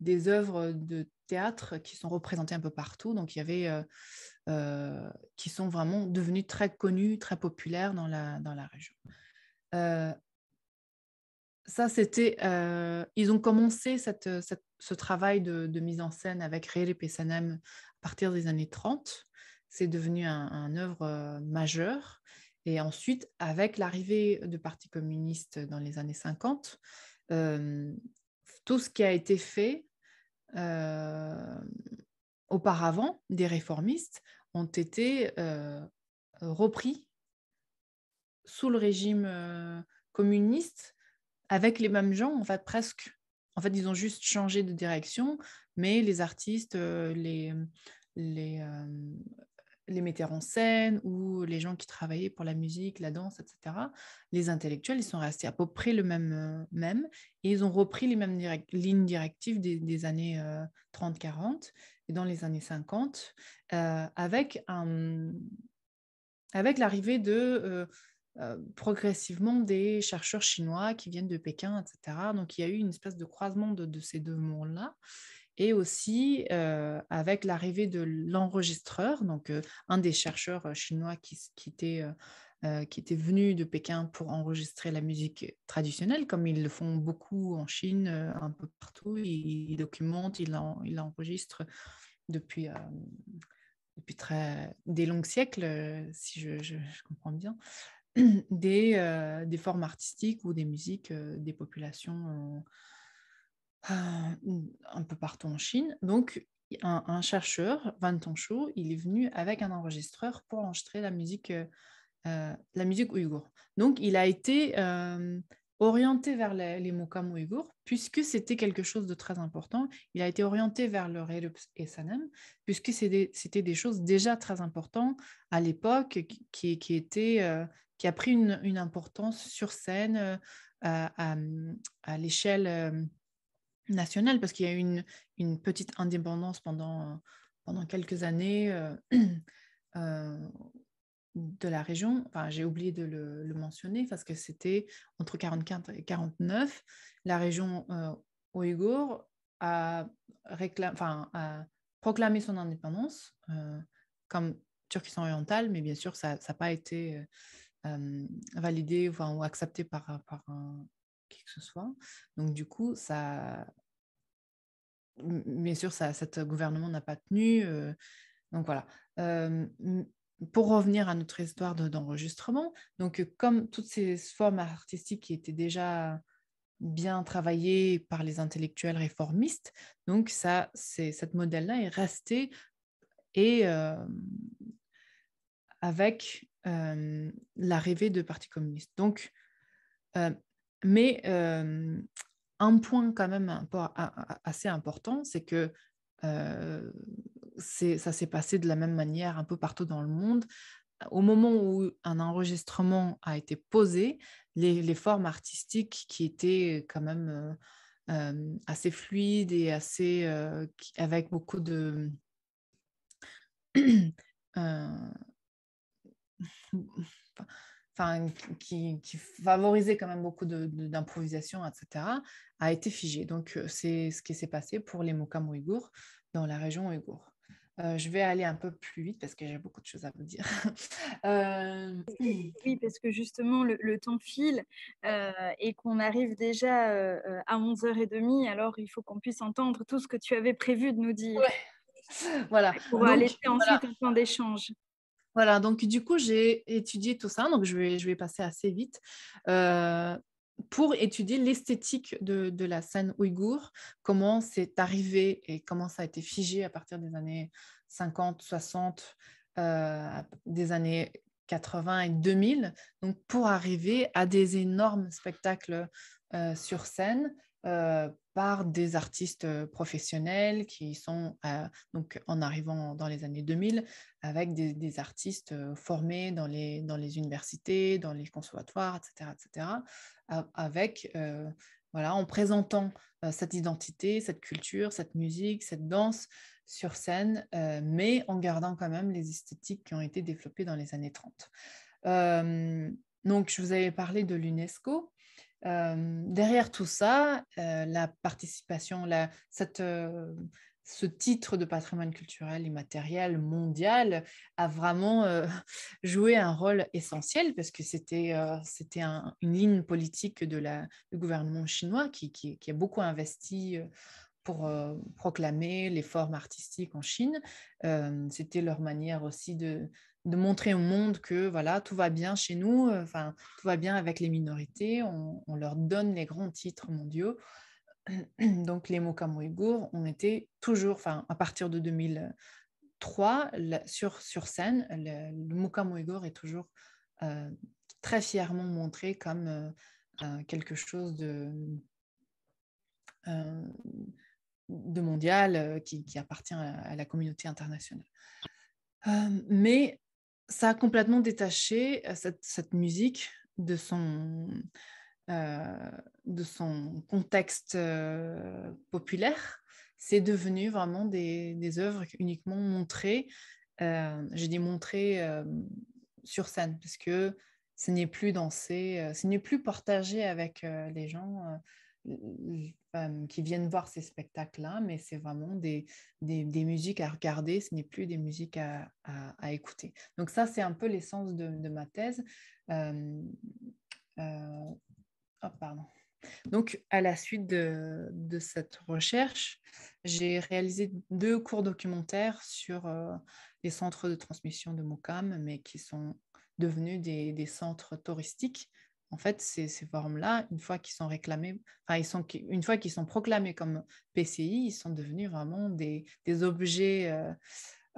des œuvres de théâtre qui sont représentées un peu partout. Donc, il y avait, euh, qui sont vraiment devenues très connues, très populaires dans la, dans la région. ça, c'était. ils ont commencé ce travail de, mise en scène avec Rere Pesanem à partir des années 30 c'est devenu un, œuvre euh, majeure. Et ensuite, avec l'arrivée du Parti communiste dans les années 50, euh, tout ce qui a été fait euh, auparavant des réformistes ont été repris sous le régime communiste avec les mêmes gens, en fait, presque. En fait, ils ont juste changé de direction, mais les artistes, les, les, les metteurs en scène ou les gens qui travaillaient pour la musique, la danse, etc., les intellectuels, ils sont restés à peu près le même, euh, même et ils ont repris les mêmes lignes directives des, années 30-40 euh, et dans les années 50, euh, avec, avec l'arrivée de... progressivement des chercheurs chinois qui viennent de Pékin, etc. Donc il y a eu une espèce de croisement de, de ces deux mondes-là. Et aussi, euh, avec l'arrivée de l'enregistreur, donc euh, un des chercheurs euh, chinois qui, qui était... Euh, qui était venu de Pékin pour enregistrer la musique traditionnelle, comme ils le font beaucoup en Chine, un peu partout. Ils, documentent, ils, enregistrent depuis, depuis très, des longs siècles, si je, comprends bien, des, des, formes artistiques ou des musiques des populations un peu partout en Chine. Donc, un, chercheur, Van Tongshou, il est venu avec un enregistreur pour enregistrer la musique, euh, euh, la musique ouïghour. Donc, il a été euh, orienté vers les, les mokam ouïghours, puisque c'était quelque chose de très important. Il a été orienté vers le ré et Sanem, puisque c'était des choses déjà très importantes à l'époque, qui, qui, qui a pris une, importance sur scène à l'échelle national parce qu'il y a eu une, petite indépendance pendant, pendant quelques années euh, euh, de la région. Enfin, j'ai oublié de le, mentionner, parce que c'était entre 1945 et 49, la région euh, ouïghour a, enfin, a proclamé son indépendance comme Turquie orientale, mais bien sûr, ça n'a pas été validé enfin, ou accepté par, par que ce soit. Donc du coup, ça, bien sûr, ça, cet gouvernement n'a pas tenu. Euh, donc voilà. Euh, pour revenir à notre histoire d'enregistrement, donc euh, comme toutes ces formes artistiques qui étaient déjà bien travaillées par les intellectuels réformistes, donc ça, c'est cette modèle-là est resté et avec l'arrivée de parti communiste. Donc mais euh, un point quand même assez important, c'est que euh, ça s'est passé de la même manière un peu partout dans le monde. Au moment où un enregistrement a été posé, les, formes artistiques qui étaient quand même euh, assez fluides et assez avec beaucoup de enfin, qui, favorisait quand même beaucoup d'improvisation, etc., a été figé. Donc, euh, c'est ce qui s'est passé pour les Mokam ouïghours dans la région ouïghour. Euh, je vais aller un peu plus vite parce que j'ai beaucoup de choses à vous dire. Euh, oui, parce que justement, le, temps file et qu'on arrive déjà à 11h30, alors il faut qu'on puisse entendre tout ce que tu avais prévu de nous dire. Voilà. Pour laisser ensuite un temps d'échange. Voilà, donc du coup, j'ai étudié tout ça, donc je vais, je vais passer assez vite. Euh, pour étudier l'esthétique de, la scène ouïghour, comment c'est arrivé et comment ça a été figé à partir des années 50, 60, euh, des années 80 et 2000, donc pour arriver à des énormes spectacles euh, sur scène, par des artistes professionnels qui sont, donc en arrivant dans les années 2000, avec des, artistes formés dans les, dans les universités, dans les conservatoires, etc., etc., avec, voilà, en présentant cette identité, cette culture, cette musique, cette danse sur scène, mais en gardant quand même les esthétiques qui ont été développées dans les années 30. donc, je vous avais parlé de l'UNESCO. Euh, derrière tout ça, euh, la participation, euh, ce titre de patrimoine culturel immatériel mondial a vraiment joué un rôle essentiel parce que c'était une ligne politique du gouvernement chinois qui, a beaucoup investi pour proclamer les formes artistiques en Chine. C'était leur manière aussi de, de montrer au monde que voilà tout va bien chez nous, euh, enfin tout va bien avec les minorités, on, on, leur donne les grands titres mondiaux. Donc les mots ont été on était toujours, enfin à partir de 2003 sur, sur scène, le, le est toujours euh, très fièrement montré comme euh, quelque chose de de mondial qui, appartient à, la communauté internationale. mais ça a complètement détaché euh, cette, musique de son, euh, contexte euh, populaire. C'est devenu vraiment des, des, œuvres uniquement montrées, j'ai dit montrées sur scène, parce que ce n'est plus dansé, ce n'est plus partagé avec les gens euh, qui viennent voir ces spectacles-là, mais c'est vraiment des, des, musiques à regarder, ce n'est plus des musiques à, à, écouter. Donc ça, c'est un peu l'essence de, de, ma thèse. Euh, euh oh, pardon. Donc, à la suite de, de cette recherche, j'ai réalisé deux courts documentaires sur euh, les centres de transmission de Mocam mais qui sont devenus des, des centres touristiques en fait, ces, ces formes-là, une fois qu'ils sont réclamés, enfin, ils sont, une fois qu'ils sont proclamés comme PCI, ils sont devenus vraiment des, objets euh,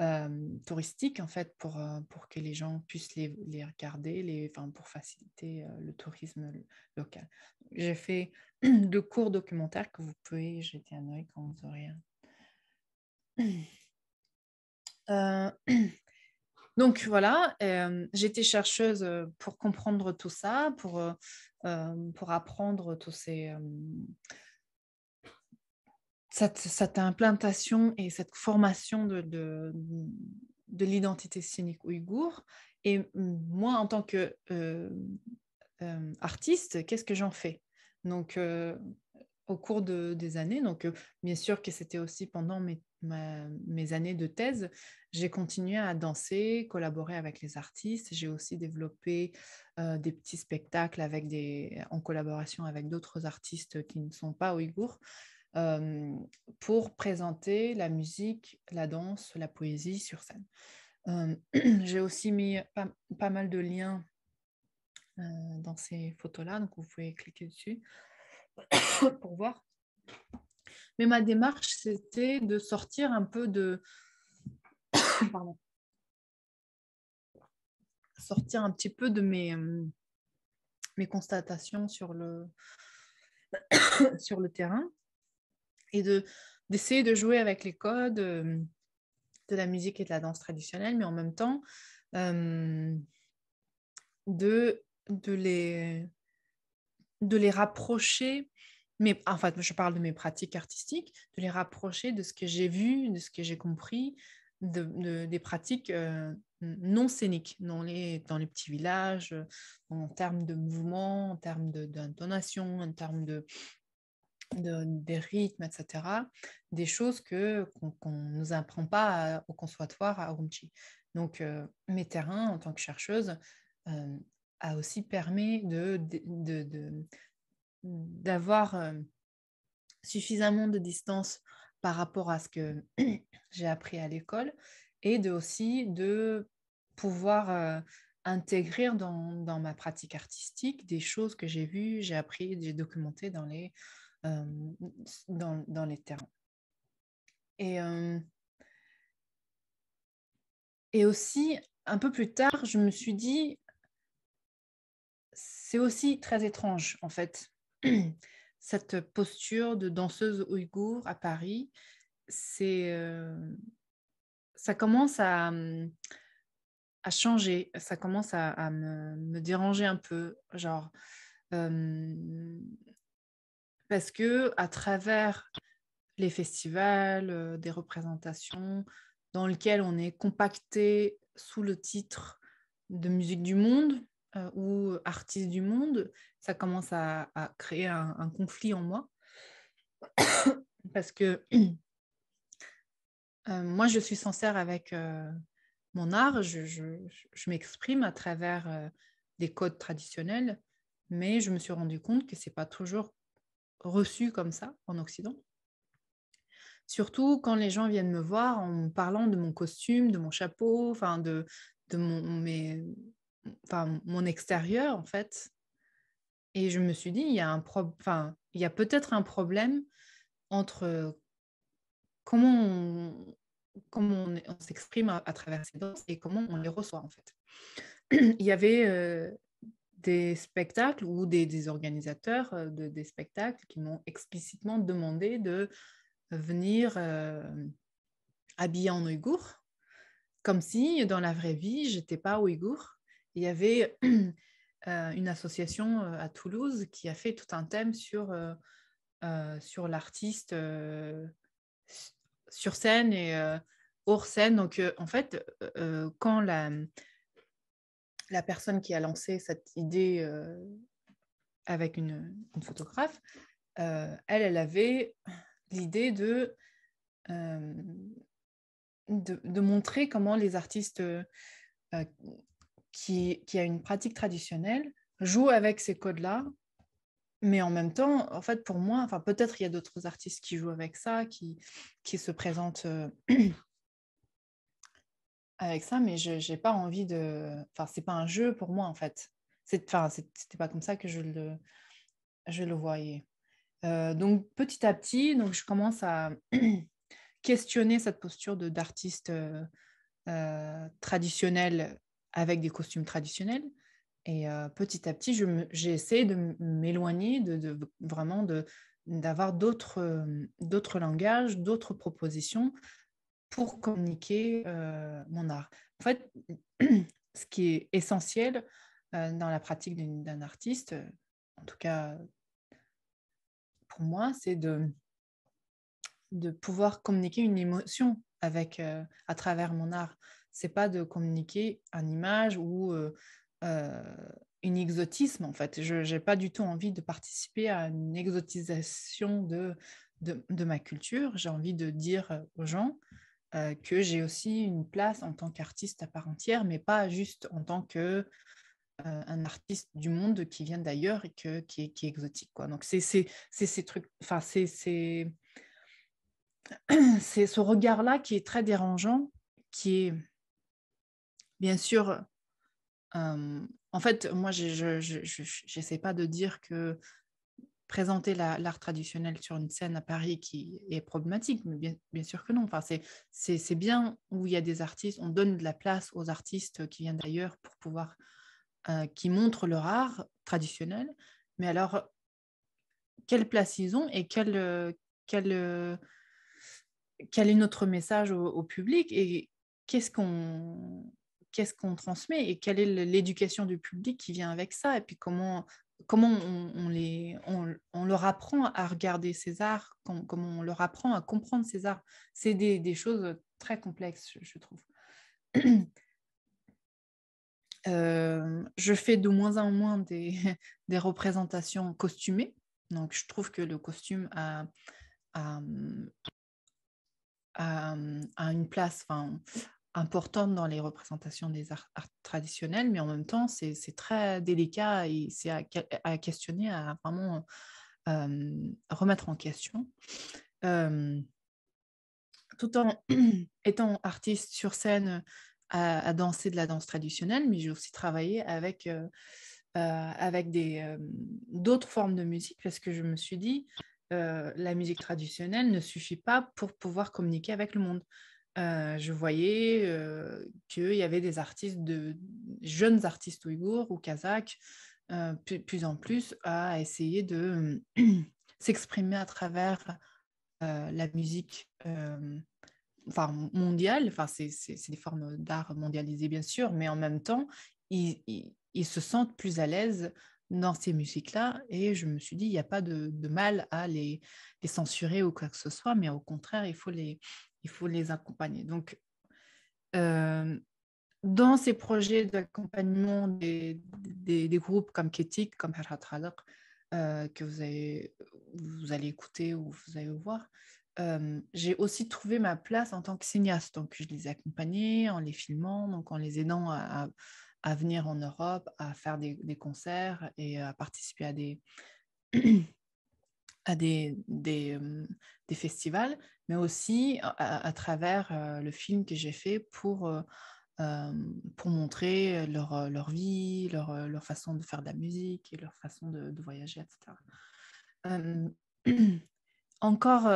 euh, touristiques, en fait, pour, euh, pour que les gens puissent les, regarder, les, enfin, pour faciliter le tourisme local. J'ai fait deux courts documentaires que vous pouvez jeter un oeil quand vous aurez. Euh... Donc voilà, euh, j'étais chercheuse euh, pour comprendre tout ça, pour, euh, pour apprendre tous ces... cette, implantation et cette formation de, de, l'identité cynique ouïghour. Et moi, en tant que qu'est-ce que j'en fais Donc, au cours de, des années. Donc, euh, bien sûr que c'était aussi pendant mes, années de thèse, j'ai continué à danser, collaborer avec les artistes. J'ai aussi développé euh, des petits spectacles avec des, en collaboration avec d'autres artistes qui ne sont pas ouïghours euh, pour présenter la musique, la danse, la poésie sur scène. j'ai aussi mis pas, pas, mal de liens dans ces photos-là, donc vous pouvez cliquer dessus. pour voir. Mais ma démarche, c'était de sortir un peu de... Pardon. Sortir un petit peu de mes, euh, mes constatations sur le, sur le terrain et de, d'essayer de jouer avec les codes euh, de la musique et de la danse traditionnelle, mais en même temps euh, de, de les de les rapprocher, mais en fait, je parle de mes pratiques artistiques, de les rapprocher de ce que j'ai vu, de ce que j'ai compris, de, des pratiques euh, non scéniques dans les, dans les petits villages, euh, en termes de mouvement, en termes d'intonation, en termes de, des rythmes, etc. Des choses que qu'on ne nous apprend pas au conservatoire à Urumqi. Donc, euh, mes terrains, en tant que chercheuse, a aussi permis de, d'avoir euh, suffisamment de distance par rapport à ce que j'ai appris à l'école et de aussi de pouvoir euh, intégrer dans, dans, ma pratique artistique des choses que j'ai vues, j'ai appris, j'ai documenté dans les, euh, dans, dans, les terrains. Et, et aussi, un peu plus tard, je me suis dit, c'est aussi très étrange, en fait, cette posture de danseuse ouïghour à Paris. C'est, euh, ça commence à, changer, ça commence à, me, déranger un peu, genre, euh, parce que à travers les festivals, euh, des représentations, dans lesquelles on est compacté sous le titre de musique du monde, euh, ou artiste du monde, ça commence à, créer un, conflit en moi. Parce que euh, moi, je suis sincère avec euh, mon art, je, m'exprime à travers des codes traditionnels, mais je me suis rendu compte que ce n'est pas toujours reçu comme ça en Occident. Surtout quand les gens viennent me voir en me parlant de mon costume, de mon chapeau, enfin de, de mon, mes, enfin, mon extérieur, en fait. Et je me suis dit, il y a, un enfin, il a peut-être un problème entre comment on, comment on, s'exprime à, travers ces danses et comment on les reçoit, en fait. il y avait euh, des spectacles ou des, organisateurs euh, de, des spectacles qui m'ont explicitement demandé de euh, venir habillé en ouïghour, comme si dans la vraie vie, j'étais pas ouïghour il y avait euh, une association euh, à Toulouse qui a fait tout un thème sur, euh, sur l'artiste sur scène et hors scène. Donc, en fait, quand la, la personne qui a lancé cette idée avec une, photographe, elle, elle avait l'idée de, de, montrer comment les artistes qui, a une pratique traditionnelle joue avec ces codes-là mais en même temps, en fait, pour moi, enfin, peut-être il y a d'autres artistes qui jouent avec ça, qui, qui se présentent euh, avec ça, mais je n'ai pas envie de. Enfin, c'est pas un jeu pour moi, en fait. C'est, enfin, c'était pas comme ça que je le, je le voyais. Euh, donc, petit à petit, donc, je commence à questionner cette posture d'artiste euh, euh traditionnel avec des costumes traditionnels. Et euh, petit à petit, j'ai essayé de m'éloigner de, vraiment d'avoir euh, d'autres, langages, d'autres propositions pour communiquer euh, mon art. En fait, ce qui est essentiel dans la pratique d'un artiste, en tout cas pour moi, c'est de, de pouvoir communiquer une émotion avec, à travers mon art c'est pas de communiquer un image ou euh, euh une exotisme en fait. Je n'ai pas du tout envie de participer à une exotisation de, de, de ma culture. J'ai envie de dire euh, aux gens euh, que j'ai aussi une place en tant qu'artiste à part entière, mais pas juste en tant que un artiste du monde qui vient d'ailleurs et que, qui, est, qui est exotique. Quoi. Donc c'est ces trucs, enfin c'est c'est ce regard-là qui est très dérangeant, qui est bien sûr, euh, en fait, moi, je n'essaie pas de dire que présenter l'art traditionnel sur une scène à Paris qui est problématique, mais bien, sûr que non. Enfin, c'est bien où il y a des artistes, on donne de la place aux artistes qui viennent d'ailleurs pour pouvoir, euh, qui montrent leur art traditionnel, mais alors, quelle place ils ont et quel, quel, quel est notre message au public et qu'est-ce qu'on qu'est-ce qu'on transmet et quelle est l'éducation du public qui vient avec ça et puis comment comment on, les, on, leur apprend à regarder ces arts, comment on leur apprend à comprendre ces arts. C'est des, choses très complexes, je, trouve. Euh, je fais de moins en moins des, des, représentations costumées. Donc, je trouve que le costume a, a, une place, enfin, importante dans les représentations des arts, traditionnels, mais en même temps, c'est très délicat et c'est à, questionner, à vraiment euh, remettre en question. Euh, tout en étant artiste sur scène, à, danser de la danse traditionnelle, mais j'ai aussi travaillé avec, euh, avec d'autres formes de musique parce que je me suis dit, la musique traditionnelle ne suffit pas pour pouvoir communiquer avec le monde euh, je voyais euh, qu'il y avait des artistes, de jeunes artistes ouïghours ou kazakhs, euh, plus, en plus, à essayer de s'exprimer à travers la musique enfin, mondiale. Enfin, c'est des formes d'art mondialisées, bien sûr, mais en même temps, ils, se sentent plus à l'aise dans ces musiques-là. Et je me suis dit, il n'y a pas de, de mal à les, les, censurer ou quoi que ce soit, mais au contraire, il faut les, il faut les accompagner. Donc, euh, dans ces projets d'accompagnement des, des, groupes comme Ketik, comme Harhat Halak, euh, que vous, vous allez écouter ou vous allez voir, euh, j'ai aussi trouvé ma place en tant que cinéaste. Donc, je les accompagnais en les filmant, donc en les aidant à, à venir en Europe, à faire des, concerts et à participer à des, à des, des festivals mais aussi à, travers euh, le film que j'ai fait pour, euh, euh, pour montrer leur, leur vie, leur, leur, façon de faire de la musique et leur façon de, voyager, etc. encore,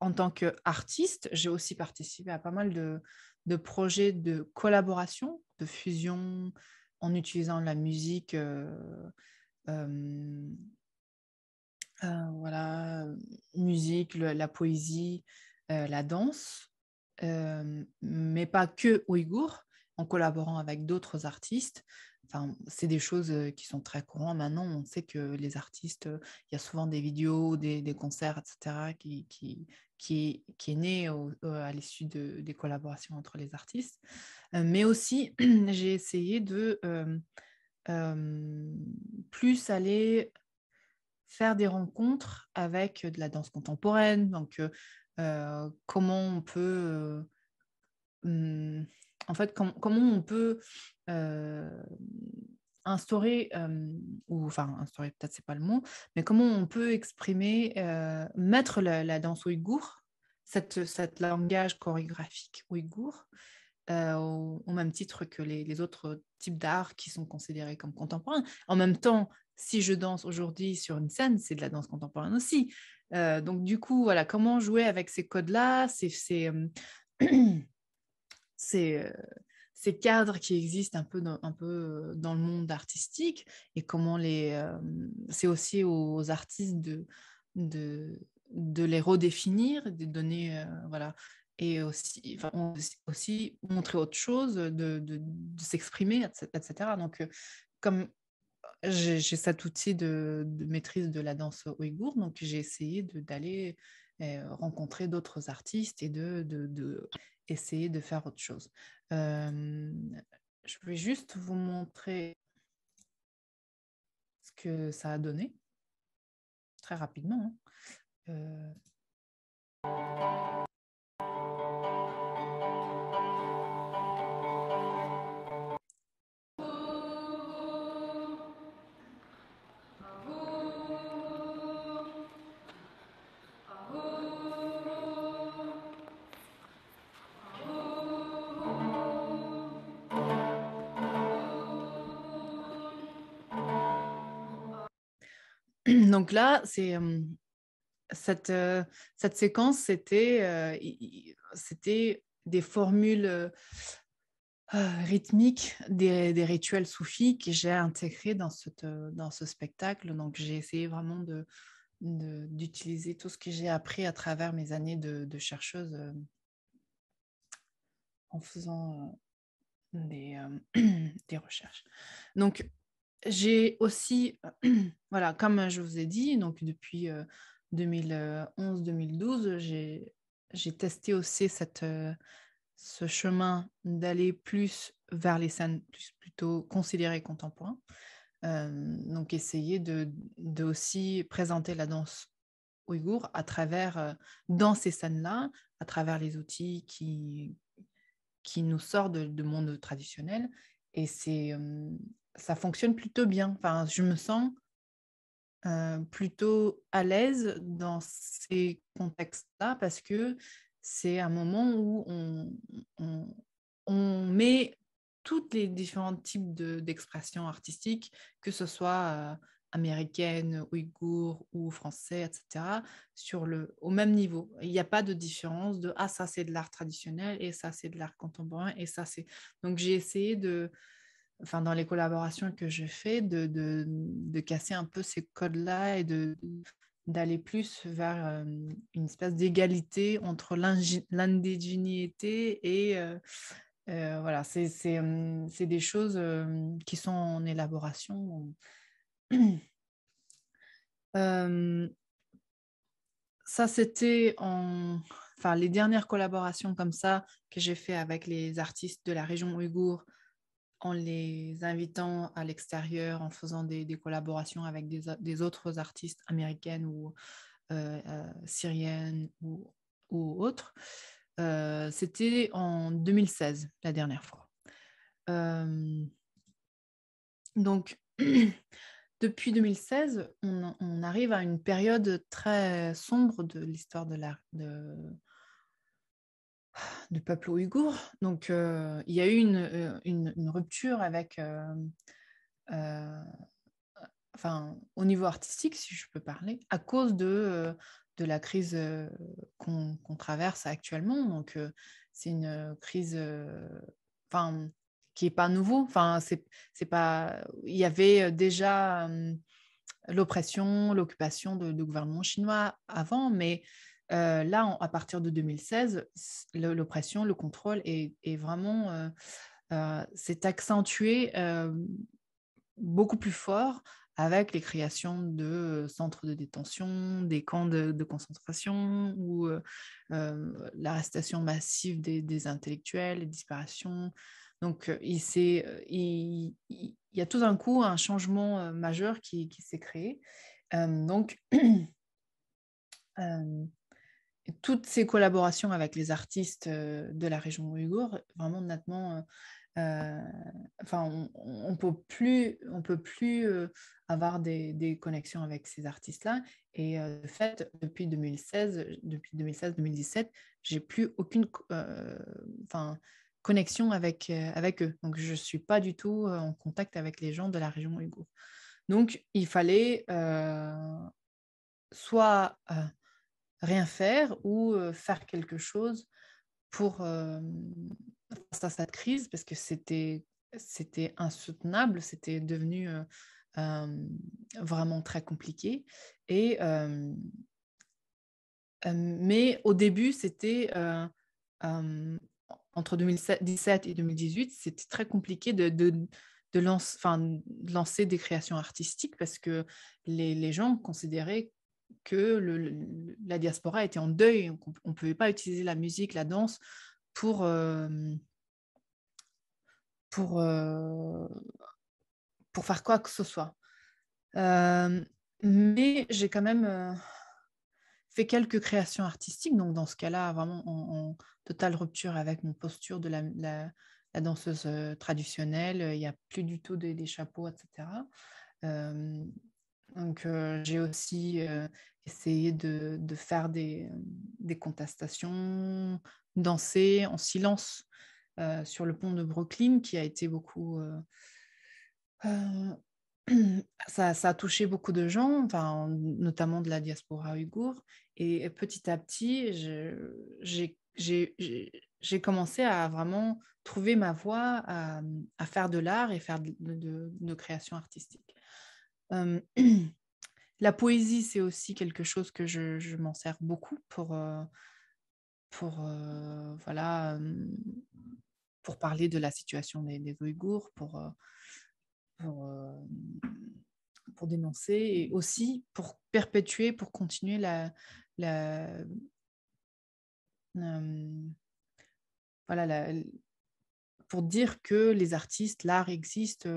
en tant qu'artiste, j'ai aussi participé à pas mal de, de projets de collaboration, de fusion, en utilisant la musique euh, voilà, euh, musique, la poésie, euh, la danse, mais pas que ouïghours, en collaborant avec d'autres artistes. Enfin, c'est des choses qui sont très courantes. Maintenant, on sait que les artistes, il y a souvent des vidéos, des, concerts, etc., qui, qui, qui, est né à l'issue des collaborations entre les artistes. mais aussi, j'ai essayé de plus aller faire des rencontres avec euh, de la danse contemporaine, donc euh, euh, comment on peut... Hum, en fait, comment on peut instaurer, ou enfin instaurer peut-être c'est pas le mot, mais comment on peut exprimer, mettre la, danse ouïghour, cette, cette langage chorégraphique ouïghour, au, même titre que les autres types d'art qui sont considérés comme contemporains. En même temps, si je danse aujourd'hui sur une scène, c'est de la danse contemporaine aussi. Euh, donc du coup, voilà, comment jouer avec ces codes-là, ces, ces, euh, euh, ces, cadres qui existent un peu, dans, un peu dans le monde artistique et comment les... c'est aussi aux artistes de, de, les redéfinir, de donner... voilà, et aussi, aussi, montrer autre chose, de, de s'exprimer, etc. Donc, comme j'ai cet outil de, maîtrise de la danse ouïghour, donc j'ai essayé d'aller euh, rencontrer d'autres artistes et de, de, de, essayer de faire autre chose. Euh, je vais juste vous montrer ce que ça a donné très rapidement. Hein. Euh. donc là, c'est euh, cette, euh, cette séquence, c'était euh, c'était des formules rythmiques des, rituels soufis que j'ai intégrés dans, dans ce spectacle. Donc j'ai essayé vraiment de, d'utiliser tout ce que j'ai appris à travers mes années de, chercheuse en faisant des, des, recherches. Donc, j'ai aussi, voilà, comme je vous ai dit, donc depuis 2011-2012, euh, j'ai testé aussi cette, euh, ce chemin d'aller plus vers les scènes plus, plutôt considérées contemporaines. Euh, donc essayer de, de, aussi présenter la danse ouïghour à travers, dans ces scènes-là, à travers les outils qui, qui nous sortent de, monde traditionnel. Et c'est ça fonctionne plutôt bien. Enfin, je me sens euh, plutôt à l'aise dans ces contextes-là parce que c'est un moment où on, met toutes les différents types d'expressions artistiques, que ce soit américaines, euh, américaine, ou français, etc., sur le, au même niveau. Il n'y a pas de différence de ah ça c'est de l'art traditionnel et ça c'est de l'art contemporain et ça c'est. Donc j'ai essayé de enfin dans les collaborations que je fais, de, de, de casser un peu ces codes-là et de d'aller plus vers euh, une espèce d'égalité entre l'indigénéité et euh, euh, voilà, c'est des choses qui sont en élaboration. ça, c'était en... Enfin, les dernières collaborations comme ça que j'ai fait avec les artistes de la région ouïghour en les invitant à l'extérieur, en faisant des, collaborations avec des, autres artistes américaines ou euh, euh, syriennes ou, ou autres. Euh, c'était en 2016, la dernière fois. donc, depuis 2016, on, arrive à une période très sombre de l'histoire de l'art du peuple ouïghour. Donc, euh, il y a eu une, euh, une, rupture avec, euh, enfin, au niveau artistique, si je peux parler, à cause de, de la crise qu'on traverse actuellement. Donc, c'est une crise, enfin, qui n'est pas nouveau. Enfin, c'est pas, il y avait déjà l'oppression, l'occupation du gouvernement chinois avant, mais euh, là, à partir de 2016, l'oppression, le contrôle est, vraiment euh, euh, s'est accentué beaucoup plus fort avec les créations de centres de détention, des camps de, concentration ou l'arrestation massive des, intellectuels, les disparitions. Donc, il, y a tout d'un coup un changement majeur qui, s'est créé. donc, toutes ces collaborations avec les artistes de la région ouïghour, vraiment nettement, enfin, on, on peut plus, on peut plus avoir des, connexions avec ces artistes-là. Et fait, depuis 2016, depuis 2016-2017, j'ai plus aucune, enfin, connexion avec avec eux. Donc, je suis pas du tout en contact avec les gens de la région ouïghour. Donc, il fallait soit rien faire ou faire quelque chose pour face à cette crise parce que c'était c'était insoutenable, c'était devenu vraiment très compliqué. Et mais au début, c'était entre 2017 et 2018, c'était très compliqué de, lancer des créations artistiques parce que les, les gens considéraient que le, la diaspora était en deuil. On ne pouvait pas utiliser la musique, la danse pour, euh, pour, euh, pour faire quoi que ce soit. Euh, mais j'ai quand même fait quelques créations artistiques, donc dans ce cas-là, vraiment en, totale rupture avec mon posture de la, danseuse traditionnelle. Il n'y a plus du tout des, chapeaux, etc. Euh, donc, euh, j'ai aussi euh, essayé de, faire des, contestations, danser en silence euh, sur le pont de Brooklyn, qui a été beaucoup. Ça, a touché beaucoup de gens, enfin, notamment de la diaspora ouïghour. Et, petit à petit, j'ai commencé à vraiment trouver ma voie, à, faire de l'art et faire de, de, de création artistique. La poésie, c'est aussi quelque chose que je, m'en sers beaucoup pour, euh, pour, euh, voilà, pour parler de la situation des, des Ouïghours, pour, euh, pour, dénoncer et aussi pour perpétuer, pour continuer la, la voilà, pour dire que les artistes, l'art existe,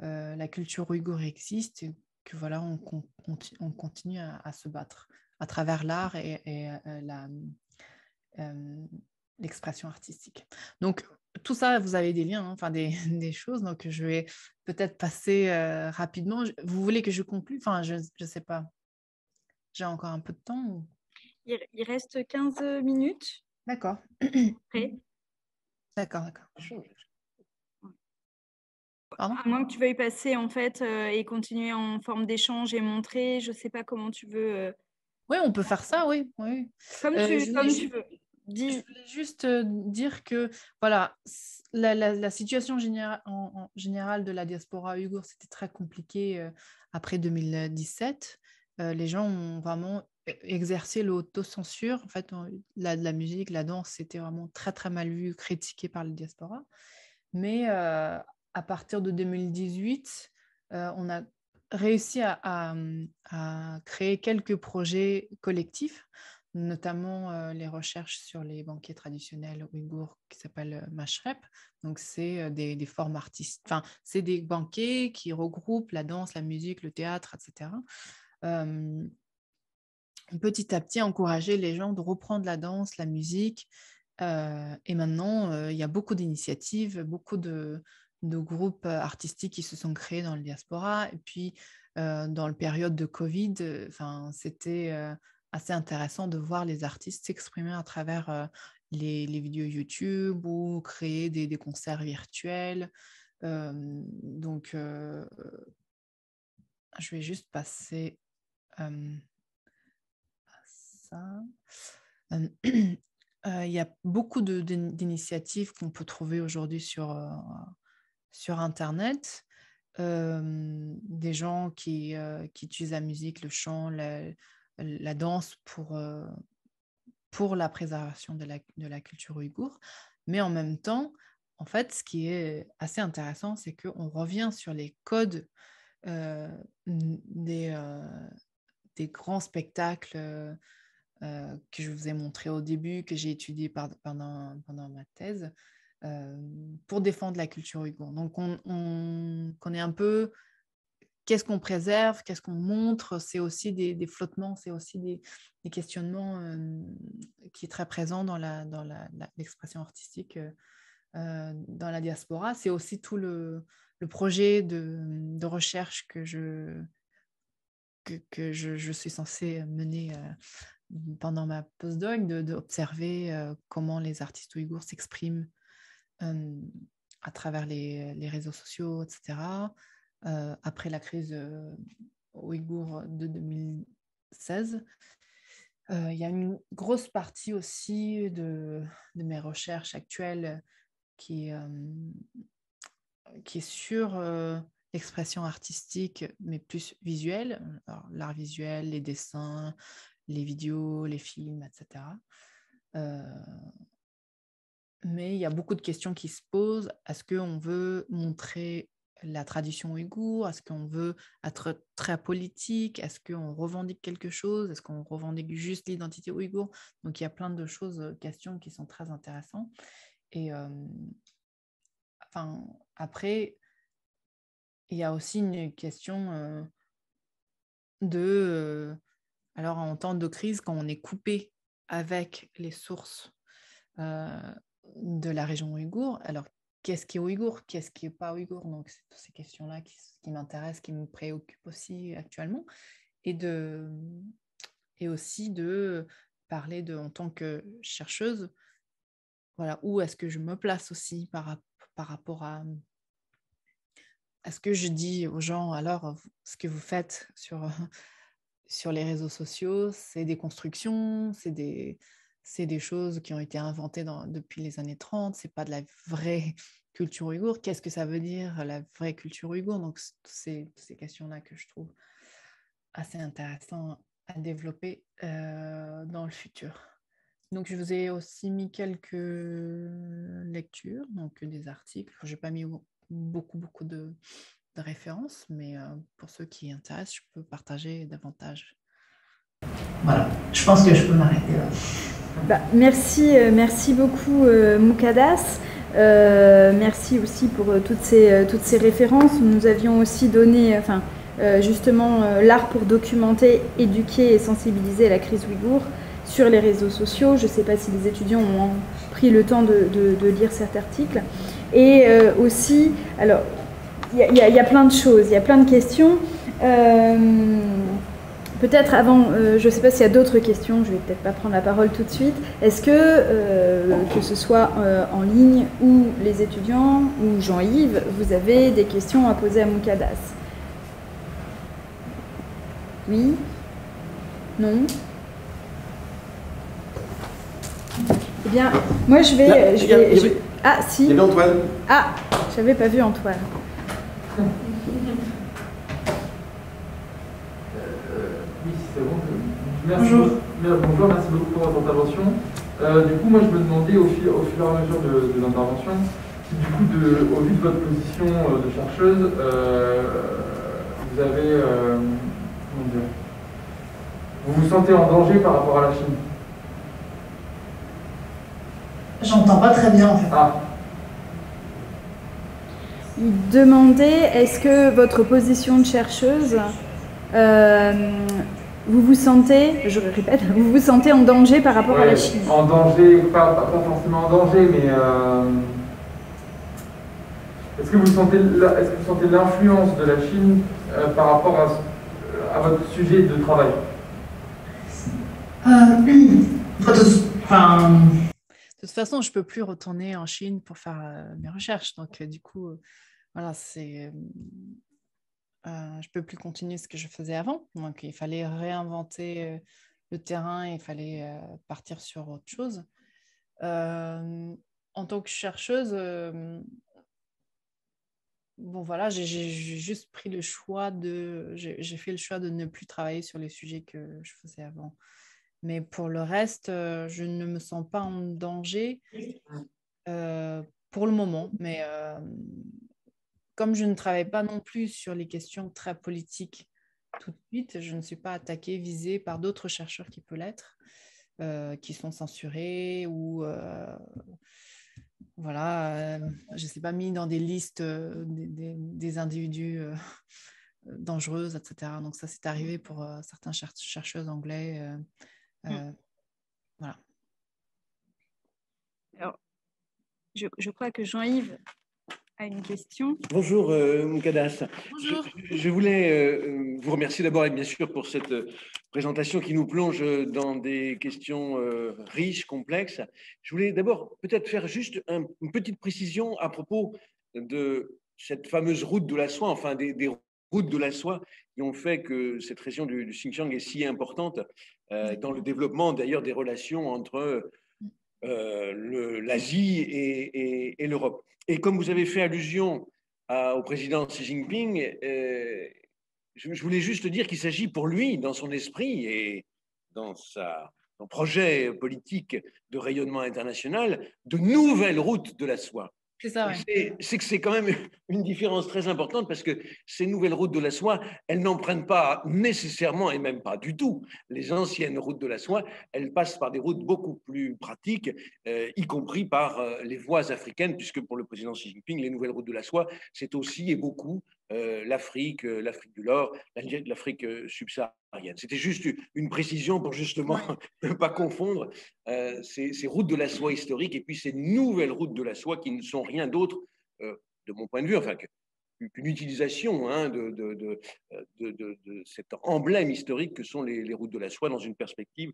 la culture ouïghour existe, que voilà, on, continue à, se battre à travers l'art et, et euh, euh, l'expression artistique. Donc, tout ça, vous avez des liens, hein, enfin des, des, choses. Donc, je vais peut-être passer euh, rapidement. Vous voulez que je conclue Enfin, je ne sais pas. J'ai encore un peu de temps il, il, reste 15 minutes. D'accord. D'accord, d'accord. Hein? à moins que tu veuilles passer en fait euh, et continuer en forme d'échange et montrer, je sais pas comment tu veux. Euh, oui, on peut faire ça, oui. oui. Comme, euh, tu, veux. Je voulais juste dire que voilà, la, situation en, en générale de la diaspora ouïghour, c'était très compliqué après 2017. les gens ont vraiment e-, exercé l'autocensure. En fait, la, la musique, la danse, c'était vraiment très très mal vu, critiqué par la diaspora. Mais à partir de 2018, euh, on a réussi hum, à, créer quelques projets collectifs, notamment euh, les recherches sur les banquiers traditionnels ouïghours qui s'appellent euh, Mashrep. Donc, c'est des, formes artistes, enfin, c'est des banquets qui regroupent la danse, la musique, le théâtre, etc. Hum, petit à petit, encourager les gens de reprendre la danse, la musique. et maintenant, il y a beaucoup d'initiatives, beaucoup de, de groupes euh, artistiques qui se sont créés dans le diaspora. Et puis, euh, dans la période de Covid, euh, enfin, c'était assez intéressant de voir les artistes s'exprimer à travers les, vidéos YouTube ou créer des, des concerts virtuels. donc, je vais juste passer à ça. Il y a beaucoup d'initiatives qu'on peut trouver aujourd'hui sur sur Internet, euh, des gens euh, qui, utilisent la musique, le chant, la, danse euh, pour, la préservation de la, culture ouïghour. Mais en même temps, en fait, ce qui est assez intéressant, c'est qu'on revient sur les codes des, grands spectacles que je vous ai montrés au début, que j'ai étudiés pendant ma thèse, euh, pour défendre la culture Hugon. Donc, on, on connaît un peu qu'est-ce qu'on préserve, qu'est-ce qu'on montre, c'est aussi des, flottements, c'est aussi des, questionnements euh, qui est très présent dans l'expression la, dans artistique euh, dans la diaspora. C'est aussi tout le, projet de, recherche que je, que, je, suis censée mener pendant ma postdoc, d'observer comment les artistes ouïghours s'expriment euh, à travers les, réseaux sociaux, etc. Euh, après la crise euh, ouïghour de 2016, il y a une grosse partie aussi de, mes recherches actuelles qui, qui est sur l'expression artistique, mais plus visuelle, l'art visuel, les dessins, les vidéos, les films, etc mais il y a beaucoup de questions qui se posent. Est-ce qu'on veut montrer la tradition ouïghour Est-ce qu'on veut être très politique Est-ce qu'on revendique quelque chose Est-ce qu'on revendique juste l'identité ouïghour Donc il y a plein de choses, euh, questions qui sont très intéressantes. Et euh, enfin, après, il y a aussi une question euh, de... alors en temps de crise, quand on est coupé avec les sources de la région ouïghour. Alors, qu'est-ce qui est ouïghour Qu'est-ce qui n'est pas ouïghour Donc, c'est toutes ces questions-là qui, m'intéressent, qui me préoccupent aussi actuellement. Et, de, et aussi de parler de, en tant que chercheuse, voilà, où est-ce que je me place aussi par, par rapport à, est-ce que je dis aux gens, alors, ce que vous faites sur, sur les réseaux sociaux, c'est des constructions, c'est des, c'est des choses qui ont été inventées depuis les années 30, c'est pas de la vraie culture ouïghour. Qu'est-ce que ça veut dire la vraie culture ouïghour Donc, c'est ces questions-là que je trouve assez intéressantes à développer euh, dans le futur. Donc, je vous ai aussi mis quelques lectures, donc des articles. Je n'ai pas mis beaucoup, beaucoup de, références, mais euh, pour ceux qui intéressent, je peux partager davantage. Voilà, je pense que je peux m'arrêter là. Bah, merci, euh, merci beaucoup euh, Moukadas. Euh, merci aussi pour toutes, ces, toutes ces références. Nous avions aussi donné, enfin, justement, l'art pour documenter, éduquer et sensibiliser la crise ouïghour sur les réseaux sociaux. Je ne sais pas si les étudiants ont pris le temps de, lire cet article. Et aussi, alors, il y, a plein de choses, il y a plein de questions. Peut-être avant, euh, je ne sais pas s'il y a d'autres questions, je ne vais peut-être pas prendre la parole tout de suite. Est-ce que, euh, que ce soit euh, en ligne ou les étudiants ou Jean-Yves, vous avez des questions à poser à Moukadas Oui Non Eh bien, moi je vais... Ah, si. Il y Antoine. Ah, j'avais pas vu Antoine. Merci. Bonjour. merci beaucoup pour votre intervention. Euh, du coup, moi, je me demandais au fur et à mesure de, l'intervention, si du coup, au vu de votre position euh, de chercheuse, euh, vous avez, comment dire, vous vous sentez en danger par rapport à la Chine J'entends pas très bien en fait. Ah. Il demandait est-ce que votre position de chercheuse vous vous sentez, je le répète, vous vous sentez en danger par rapport à la Chine En danger, pas, forcément en danger, mais euh, est-ce que vous sentez, l'influence de la Chine euh, par rapport à, votre sujet de travail euh, De toute façon, je ne peux plus retourner en Chine pour faire mes recherches, donc du coup, voilà, c'est je euh, je peux plus continuer ce que je faisais avant. Donc, il fallait réinventer euh, le terrain, il fallait euh, partir sur autre chose. en tant que chercheuse, bon voilà, j'ai juste pris le choix de, j'ai fait le choix de ne plus travailler sur les sujets que je faisais avant. Mais pour le reste, je ne me sens pas en danger pour le moment. Mais comme je ne travaille pas non plus sur les questions très politiques tout de suite, je ne suis pas attaquée, visée par d'autres chercheurs qui peuvent l'être, euh, qui sont censurés ou euh, voilà, euh, je ne sais pas, mis dans des listes des, individus dangereuses, etc. Donc ça, c'est arrivé pour certains chercheurs anglais. Hmm. Voilà. je, je crois que Jean-Yves une question. Bonjour euh, Moukadas. Je, voulais euh, euh, vous remercier d'abord et bien sûr pour cette euh, présentation qui nous plonge dans des questions riches, complexes. Je voulais d'abord peut-être faire juste une petite précision à propos de cette fameuse route de la soie, enfin des, routes de la soie qui ont fait que cette région du Xinjiang est si importante dans le développement d'ailleurs des relations entre euh, l'Asie et, l'Europe. Et comme vous avez fait allusion au président Xi Jinping, euh, je, voulais juste dire qu'il s'agit pour lui, dans son esprit et dans son projet politique de rayonnement international, de nouvelles routes de la soie. C'est que c'est quand même une différence très importante parce que ces nouvelles routes de la soie, elles n'empruntent pas nécessairement et même pas du tout les anciennes routes de la soie. Elles passent par des routes beaucoup plus pratiques, euh, y compris par euh, les voies africaines, puisque pour le président Xi Jinping, les nouvelles routes de la soie, c'est aussi et beaucoup euh, l'Afrique, euh, l'Afrique du Nord, l'Afrique euh, subsaharienne. C'était juste une précision pour justement ne pas confondre ces, routes de la soie historiques et puis ces nouvelles routes de la soie qui ne sont rien d'autre, de mon point de vue, enfin, qu'une utilisation hein, de, de, de, de, cet emblème historique que sont les, routes de la soie dans une perspective,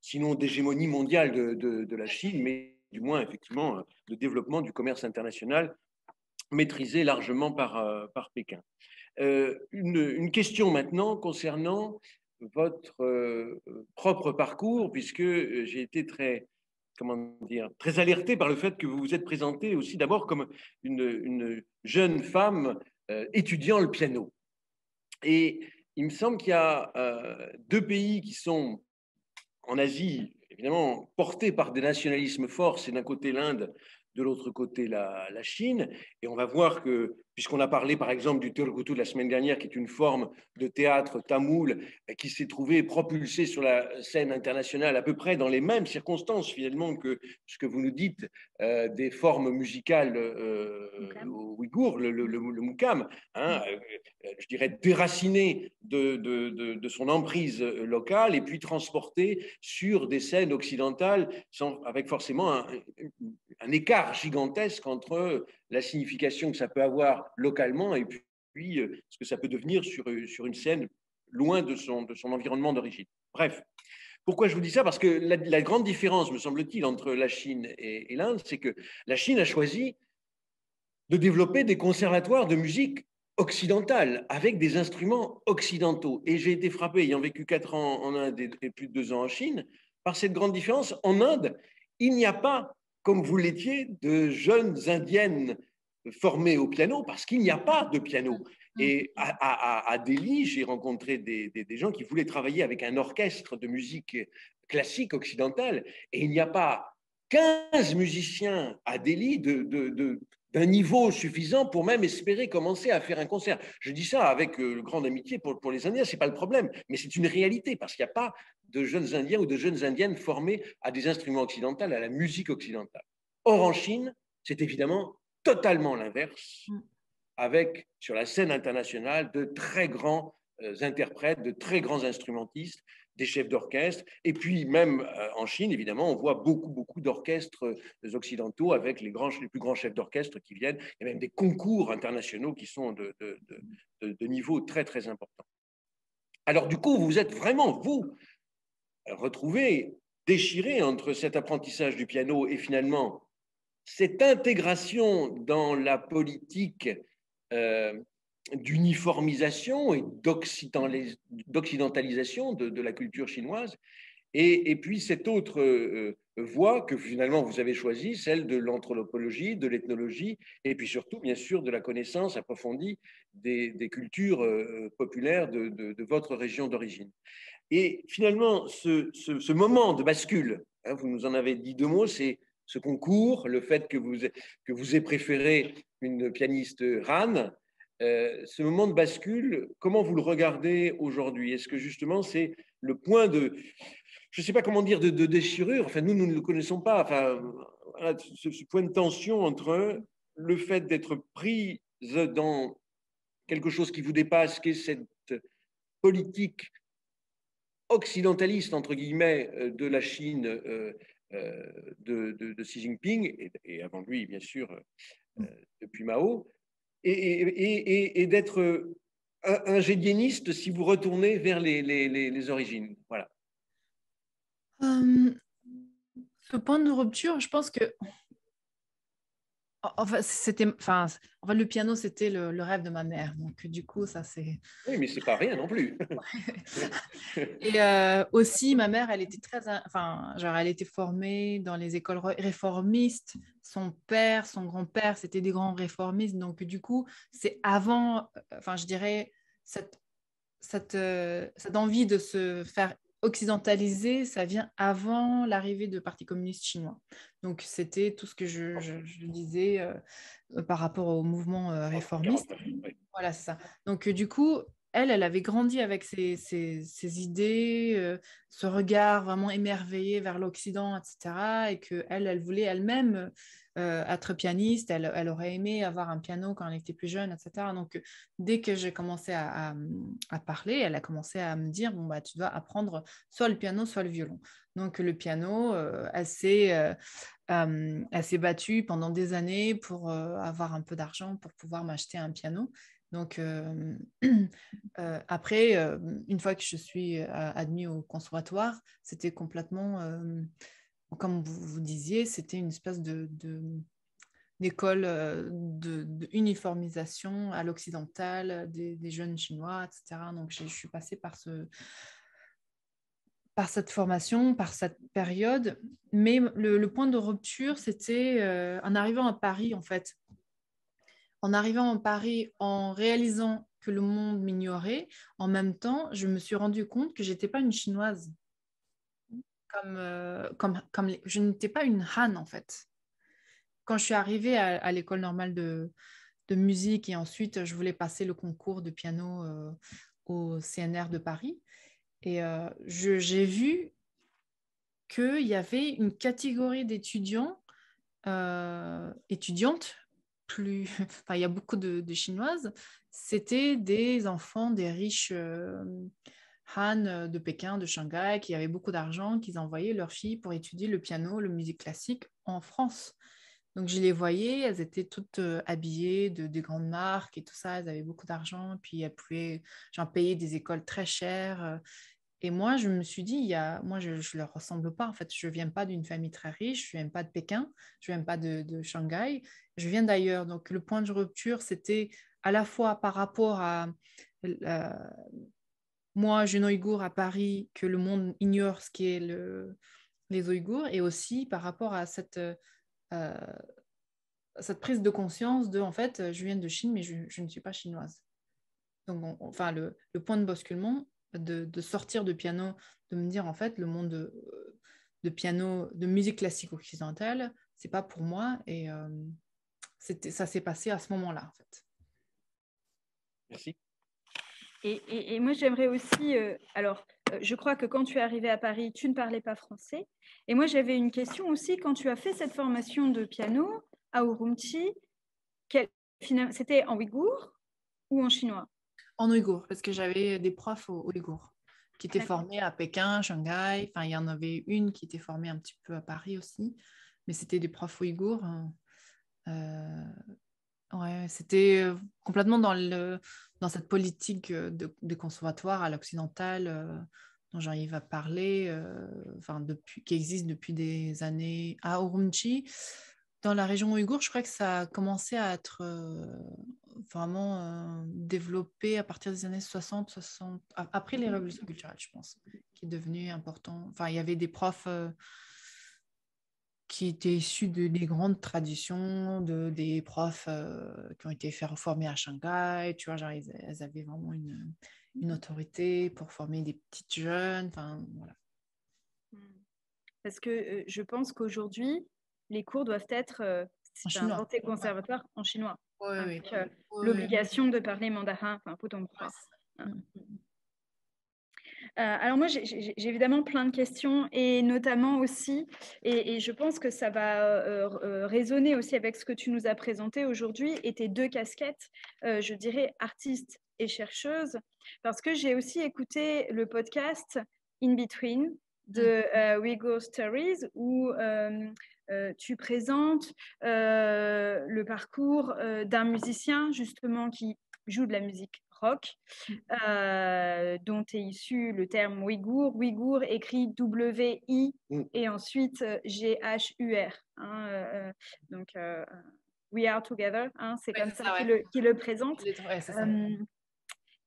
sinon d'hégémonie mondiale de, la Chine, mais du moins effectivement de développement du commerce international maîtrisée largement par, euh, par Pékin. Euh, une, question maintenant concernant votre euh, propre parcours, puisque j'ai été très, comment dire, très alerté par le fait que vous vous êtes présenté aussi d'abord comme une, jeune femme étudiant le piano. Et il me semble qu'il y a deux pays qui sont en Asie, évidemment, portés par des nationalismes forts. C'est d'un côté l'Inde, de l'autre côté la, Chine. Et on va voir que puisqu'on a parlé par exemple du de la semaine dernière, qui est une forme de théâtre tamoul euh, qui s'est trouvé propulsée sur la scène internationale à peu près dans les mêmes circonstances finalement que ce que vous nous dites euh, des formes musicales euh, euh ouïghours, le, le, moukam, hein, je dirais déraciné de, son emprise locale et puis transporté sur des scènes occidentales avec forcément un écart gigantesque entre la signification que ça peut avoir localement et puis euh, ce que ça peut devenir sur, euh, sur une scène loin de son, de son environnement d'origine. Bref, pourquoi je vous dis ça Parce que la, grande différence, me semble-t-il, entre la Chine et, et l'Inde, c'est que la Chine a choisi de développer des conservatoires de musique occidentale, avec des instruments occidentaux. Et j'ai été frappé, ayant vécu quatre ans en Inde et plus de deux ans en Chine, par cette grande différence. En Inde, il n'y a pas comme vous l'étiez, de jeunes indiennes formées au piano, parce qu'il n'y a pas de piano. Mm. Et à, Delhi, j'ai rencontré des, gens qui voulaient travailler avec un orchestre de musique classique occidentale, et il n'y a pas 15 musiciens à Delhi de, d'un niveau suffisant pour même espérer commencer à faire un concert. Je dis ça avec euh, grande amitié pour, pour les Indiens, ce n'est pas le problème, mais c'est une réalité parce qu'il n'y a pas de jeunes Indiens ou de jeunes Indiennes formés à des instruments occidentaux, à la musique occidentale. Or, en Chine, c'est évidemment totalement l'inverse, mm. avec sur la scène internationale de très grands euh, interprètes, de très grands instrumentistes, des chefs d'orchestre, et puis même euh, en Chine, évidemment, on voit beaucoup, beaucoup d'orchestres euh, occidentaux avec les, plus grands chefs d'orchestre qui viennent, il y a même des concours internationaux qui sont de, de niveau très, très important. Alors du coup, vous êtes vraiment, vous, retrouvée, déchiré entre cet apprentissage du piano et finalement cette intégration dans la politique euh, d'uniformisation et d'occidentalisation de, la culture chinoise, et, puis cette autre euh, voie que finalement vous avez choisie, celle de l'anthropologie, de l'ethnologie, et puis surtout, bien sûr, de la connaissance approfondie des, cultures euh, populaires de, de, votre région d'origine. Et finalement, ce, ce, moment de bascule, hein, vous nous en avez dit deux mots, c'est ce concours, le fait que vous, que vous ayez préféré une pianiste râne. Euh, ce moment de bascule, comment vous le regardez aujourd'hui Est-ce que justement c'est le point de, je ne sais pas comment dire, de, déchirure Enfin, nous, nous ne le connaissons pas. Enfin, ce, ce, point de tension entre le fait d'être prise dans quelque chose qui vous dépasse, qui est cette politique occidentaliste, entre guillemets, euh, de la Chine euh, euh, de, Xi Jinping, et, avant lui, bien sûr, depuis Mao, et, d'être un, si vous retournez vers les, les, les, origines. Voilà. ce point de rupture, je pense que Enfin, c'était, enfin, enfin, le piano, c'était le, rêve de ma mère. Donc, du coup, ça, c'est. Oui, mais c'est pas rien non plus. et euh, aussi, ma mère, elle était très, enfin, genre, elle était formée dans les écoles réformistes. Son père, son grand-père, c'était des grands réformistes. Donc, du coup, c'est avant, euh, enfin, je dirais cette cette, euh, cette envie de se faire occidentalisé, ça vient avant l'arrivée de Parti communiste chinois. Donc c'était tout ce que je, disais euh, par rapport au mouvement euh, réformiste. Voilà, ça. Donc euh, du coup, elle, elle avait grandi avec ses, idées, euh, ce regard vraiment émerveillé vers l'Occident, etc. Et que elle, voulait elle-même euh, être pianiste. Elle, aurait aimé avoir un piano quand elle était plus jeune, etc. Donc, dès que j'ai commencé à, parler, elle a commencé à me dire bon bah tu dois apprendre soit le piano, soit le violon. Donc, le piano, assez euh, elle s'est battue pendant des années pour avoir un peu d'argent pour pouvoir m'acheter un piano donc, euh, euh, après, euh, une fois que je suis admis au conservatoire, c'était complètement, comme vous, vous disiez, c'était une espèce de, d'école de, d'uniformisation à l'occidental des, jeunes chinois, etc. Donc, je suis passée par ce par cette formation, par cette période. Mais le point de rupture, c'était en arrivant à Paris, en fait en arrivant en Paris, en réalisant que le monde m'ignorait, en même temps, je me suis rendu compte que j'étais pas une chinoise. Comme, euh, comme, comme je n'étais pas une Han en fait. Quand je suis arrivée à, l'école normale de, musique et ensuite je voulais passer le concours de piano euh, au CNR de Paris, et euh, j'ai vu qu'il y avait une catégorie d'étudiants, étudiantes, plus, enfin, il y a beaucoup de, Chinoises, c'était des enfants des riches euh, Han euh, de Pékin, de Shanghai, qui avaient beaucoup d'argent, qu'ils envoyaient leurs filles pour étudier le piano, la musique classique en France. Donc je les voyais, elles étaient toutes euh, habillées de, de grandes marques et tout ça, elles avaient beaucoup d'argent, puis elles pouvaient j'en payais des écoles très chères. Et moi, je me suis dit, il moi, je ne leur ressemble pas. En fait, je ne viens pas d'une famille très riche, je ne viens pas de Pékin, je ne viens pas de, Shanghai, je viens d'ailleurs. Donc, le point de rupture, c'était à la fois par rapport à euh, moi, moi, une Ouïghour à Paris, que le monde ignore ce qu'est le, les Ouïghours, et aussi par rapport à cette, euh, cette prise de conscience de, en fait, je viens de Chine, mais je, ne suis pas chinoise. Donc, enfin, le point de basculement, de, sortir de piano, de me dire en fait le monde de, euh, piano, de musique classique occidentale, c'est pas pour moi et euh, ça s'est passé à ce moment-là en fait. Merci. Et, moi j'aimerais aussi, euh, alors je crois que quand tu es arrivé à Paris, tu ne parlais pas français. Et moi j'avais une question aussi quand tu as fait cette formation de piano à Urumqi, c'était en ouïghour ou en chinois en ouïghour, parce que j'avais des profs ouïghours qui étaient formés à Pékin, Shanghai. Enfin, il y en avait une qui était formée un petit peu à Paris aussi, mais c'était des profs ouïghours. Hein. Euh, ouais, c'était euh, complètement dans, le, dans cette politique euh, de, conservatoire à l'occidental dont j'arrive à parler, enfin, depuis, qui existe depuis des années à Urumqi dans la région ouïghour, je crois que ça a commencé à être euh, vraiment euh, développé à partir des années 60, 60 après les mmh. révolutions culturelles, je pense, qui est devenu important. Enfin, il y avait des profs euh, qui étaient issus de, des grandes traditions, de, des profs qui ont été formés à Shanghai. Tu vois, genre, elles avaient vraiment une, une, autorité pour former des petites jeunes. Enfin, voilà. Mmh. Parce que je pense qu'aujourd'hui, les cours doivent être, euh, c'est inventé conservatoire, en chinois. Hein, euh, l'obligation de parler mandarin, enfin, ton hein. mm, mm, mm. Euh, alors moi, j'ai évidemment plein de questions et notamment aussi, et, je pense que ça va euh, euh, résonner aussi avec ce que tu nous as présenté aujourd'hui et tes deux casquettes, je dirais artiste et chercheuse, parce que j'ai aussi écouté le podcast In Between de We Go Stories où euh, tu présentes euh, le parcours euh, d'un musicien justement qui joue de la musique rock, dont est issu le terme Ouïghour. Ouïghour écrit W-I mm. et ensuite G-H-U-R. Hein, donc, We Are Together, hein, c'est comme ça, qu'il le, qui le, présente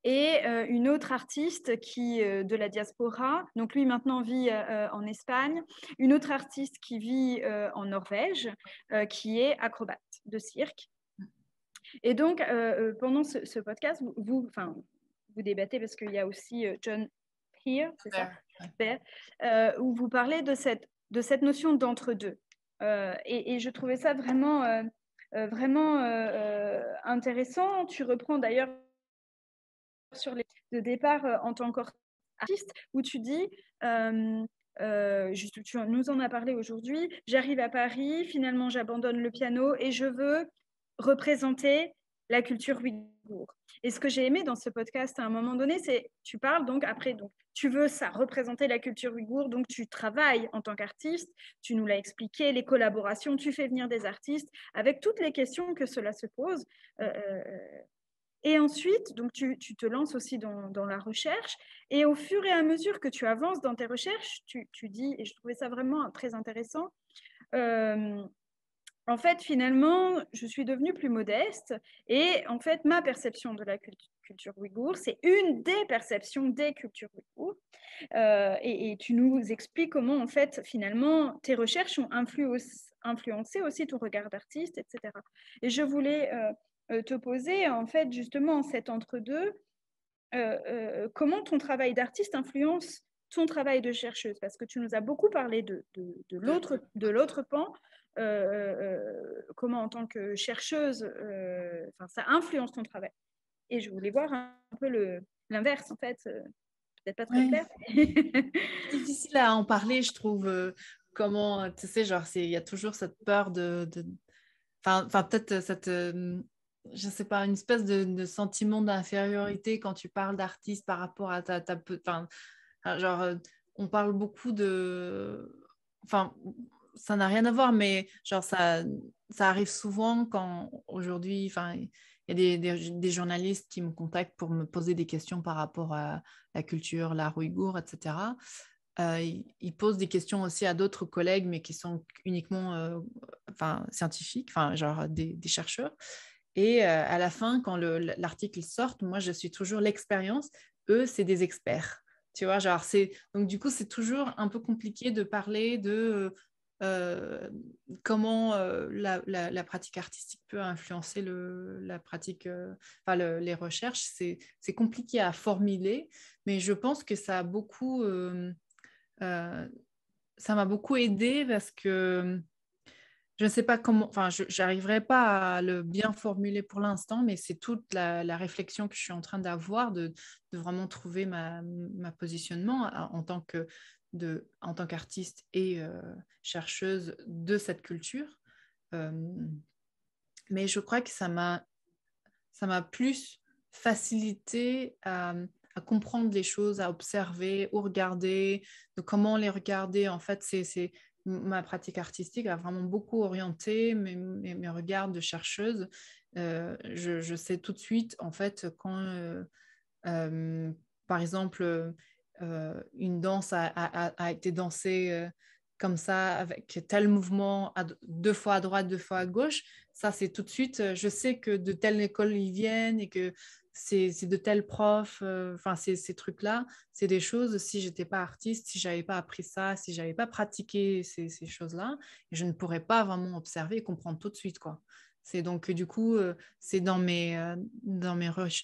et euh, une autre artiste qui euh, de la diaspora. Donc lui maintenant vit euh, en Espagne. Une autre artiste qui vit en Norvège, qui est acrobate de cirque. Et donc pendant ce, podcast, vous, enfin, vous débattez parce qu'il y a aussi John here, où vous parlez de cette de cette notion d'entre-deux. et, je trouvais ça vraiment, vraiment intéressant. Tu reprends d'ailleurs sur les de départ euh, en tant qu'artiste, où tu dis, euh, euh, tu nous en as parlé aujourd'hui, j'arrive à Paris, finalement j'abandonne le piano et je veux représenter la culture ouïghour. Et ce que j'ai aimé dans ce podcast à un moment donné, c'est tu parles donc après donc tu veux ça représenter la culture ouïghour, donc tu travailles en tant qu'artiste, tu nous l'as expliqué, les collaborations, tu fais venir des artistes avec toutes les questions que cela se pose. Euh, et ensuite, donc tu, te lances aussi dans, la recherche. Et au fur et à mesure que tu avances dans tes recherches, tu, dis, et je trouvais ça vraiment très intéressant, euh, en fait, finalement, je suis devenue plus modeste. Et en fait, ma perception de la culture ouïghour, c'est une des perceptions des cultures ouïghours. Euh, et, tu nous expliques comment, en fait, finalement, tes recherches ont influencé aussi ton regard d'artiste, etc. Et je voulais... Euh, euh, te poser, en fait, justement, cet entre-deux, euh, euh, comment ton travail d'artiste influence ton travail de chercheuse Parce que tu nous as beaucoup parlé de, de, de l'autre pan, comment en tant que chercheuse, ça influence ton travail. Et je voulais voir un, peu l'inverse, en fait. Peut-être pas très clair. C'est difficile à en parler, je trouve. Comment, tu sais, genre, il y a toujours cette peur de, enfin, peut-être cette je sais pas, une espèce de, sentiment d'infériorité quand tu parles d'artiste par rapport à ta... ta enfin, genre, euh, on parle beaucoup de... Enfin, ça n'a rien à voir, mais genre, ça, ça arrive souvent quand aujourd'hui, enfin... Il y a des, des, journalistes qui me contactent pour me poser des questions par rapport à la culture, l'art ouïghour, etc. Euh, ils, posent des questions aussi à d'autres collègues, mais qui sont uniquement euh, enfin, scientifiques, enfin, genre des, des chercheurs. Et euh, à la fin, quand l'article sort, moi, je suis toujours l'expérience. Eux, c'est des experts. Tu vois, genre, c'est... Donc, du coup, c'est toujours un peu compliqué de parler de euh, euh, comment la, pratique artistique peut influencer la pratique, enfin, les recherches. C'est, compliqué à formuler, mais je pense que ça a beaucoup... ça m'a beaucoup aidé parce que je ne sais pas comment, enfin, je n'arriverai pas à le bien formuler pour l'instant, mais c'est toute la, réflexion que je suis en train d'avoir de, vraiment trouver ma, positionnement en tant que de, en tant qu'artiste et euh, chercheuse de cette culture. Euh, mais je crois que ça m'a, ça m'a plus facilité à, comprendre les choses, à observer, ou regarder, de comment les regarder. En fait, c'est, ma pratique artistique a vraiment beaucoup orienté mes, regards de chercheuse. Euh, je, sais tout de suite, en fait, quand, euh, euh, par exemple, une danse a, été dansée comme ça, avec tel mouvement, deux fois à droite, deux fois à gauche, ça, c'est tout de suite, je sais que de telle école ils viennent et que c'est de tels profs, euh, enfin ces trucs-là, c'est des choses, si j'étais pas artiste, si j'avais pas appris ça, si j'avais pas pratiqué ces, ces choses-là, je ne pourrais pas vraiment observer et comprendre tout de suite. quoi. C'est donc du coup, euh, c'est dans mes, euh, dans,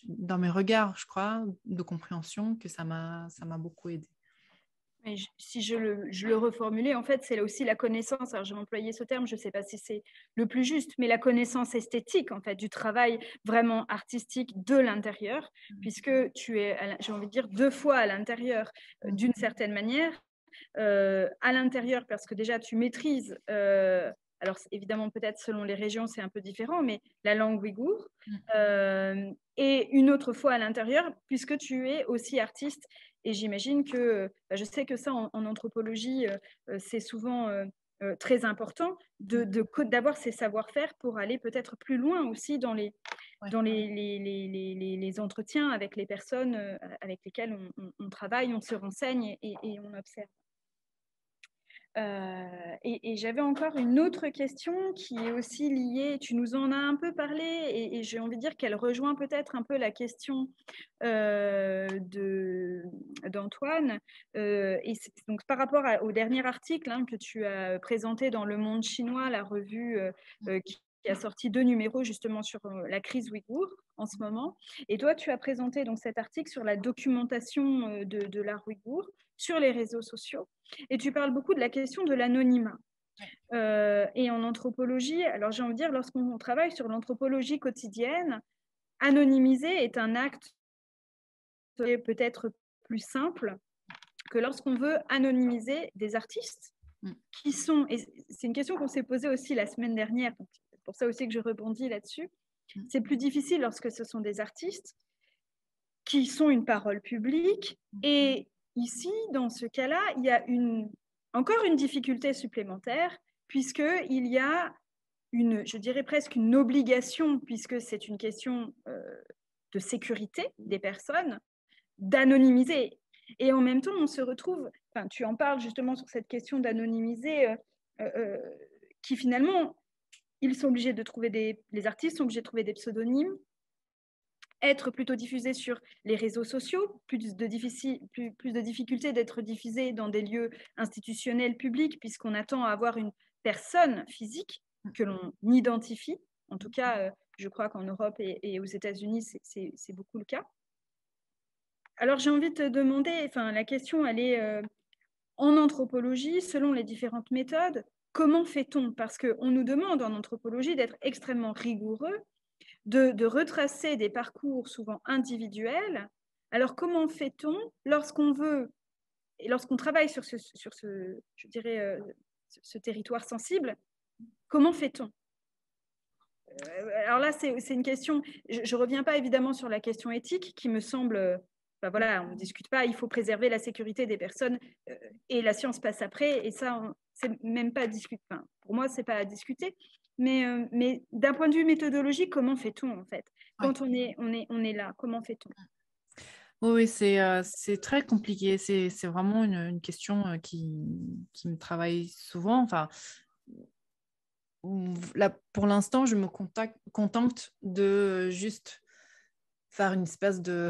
dans mes regards, je crois, de compréhension que ça m'a beaucoup aidé. Mais si je le, je reformulais, en fait, c'est là aussi la connaissance. Alors, j'ai employé ce terme, je ne sais pas si c'est le plus juste, mais la connaissance esthétique, en fait, du travail vraiment artistique de l'intérieur, mmh. puisque tu es, j'ai envie de dire, deux fois à l'intérieur, euh, mmh. d'une certaine manière. Euh, à l'intérieur, parce que déjà, tu maîtrises. Euh, alors évidemment, peut-être selon les régions, c'est un peu différent, mais la langue ouïghour. Mmh. et une autre fois à l'intérieur, puisque tu es aussi artiste et j'imagine que, euh, bah, je sais que ça, en, anthropologie, euh, euh, c'est souvent très important d'avoir de, d'avoir ces savoir-faire pour aller peut-être plus loin aussi dans les, dans les, les, entretiens avec les personnes avec lesquelles on, travaille, on se renseigne et on observe. Euh, et, j'avais encore une autre question qui est aussi liée, tu nous en as un peu parlé, et, j'ai envie de dire qu'elle rejoint peut-être un peu la question euh, d'Antoine. Euh, donc par rapport au dernier article hein, que tu as présenté dans Le Monde chinois, la revue qui a sorti deux numéros justement sur la crise ouïghour en ce moment. Et toi, tu as présenté donc cet article sur la documentation de, de l'art ouïghour sur les réseaux sociaux. Et tu parles beaucoup de la question de l'anonymat. Euh, et en anthropologie, alors j'ai envie de dire, lorsqu'on travaille sur l'anthropologie quotidienne, anonymiser est un acte peut-être plus simple que lorsqu'on veut anonymiser des artistes mm. qui sont, et c'est une question qu'on s'est posée aussi la semaine dernière, c'est pour ça aussi que je rebondis là-dessus, mm. c'est plus difficile lorsque ce sont des artistes qui sont une parole publique mm. et Ici, dans ce cas-là, il y a encore une difficulté supplémentaire, puisqu'il y a une, je dirais presque une obligation, puisque c'est une question euh, de sécurité des personnes, d'anonymiser. Et en même temps, on se retrouve, tu en parles justement sur cette question d'anonymiser, euh, euh, qui finalement, ils sont obligés de trouver des, les artistes sont obligés de trouver des pseudonymes, être plutôt diffusé sur les réseaux sociaux, plus de, difficultés d'être diffusé dans des lieux institutionnels publics, puisqu'on attend à avoir une personne physique que l'on identifie. En tout cas, euh, je crois qu'en Europe et, aux États-Unis, c'est beaucoup le cas. Alors j'ai envie de te demander, enfin la question, elle est euh, en anthropologie, selon les différentes méthodes, comment fait-on Parce qu'on nous demande en anthropologie d'être extrêmement rigoureux de, retracer des parcours souvent individuels. Alors comment fait-on lorsqu'on veut et lorsqu'on travaille sur ce, euh, territoire sensible, comment fait-on euh, alors là, c'est une question. Je ne reviens pas évidemment sur la question éthique qui me semble. Euh, voilà, on ne discute pas, il faut préserver la sécurité des personnes et la science passe après. Et ça, c'est même pas discuter. pour moi, ce n'est pas à discuter. Euh, mais, d'un point de vue méthodologique, comment fait-on en fait Quand on, est, on, est, on est là, comment fait-on oui, euh, c'est très compliqué. C'est vraiment une, question euh, qui, me travaille souvent. Enfin, là, pour l'instant, je me contente de juste faire une espèce de,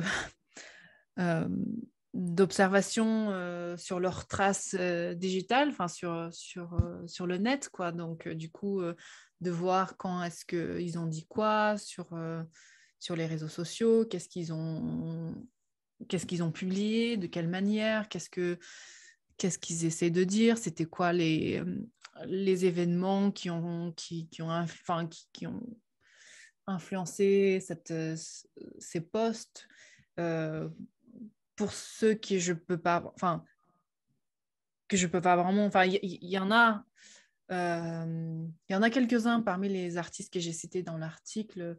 d'observation euh, sur leurs traces digitale, euh, digitales, enfin sur, euh, sur, sur le net, quoi. Donc, du coup, de voir quand est-ce qu'ils ont dit quoi sur, sur les réseaux sociaux, qu'est-ce qu'ils ont, qu'est-ce qu'ils ont publié, de quelle manière, qu'est-ce que qu'est-ce qu'ils essaient de dire, c'était quoi les, les événements qui ont, qui, qui ont, enfin, qui, ont influencé cette, ces postes pour ceux qui je peux pas, enfin, que je peux pas vraiment, enfin, il y, en a, il euh, y en a quelques-uns parmi les artistes que j'ai cités dans l'article.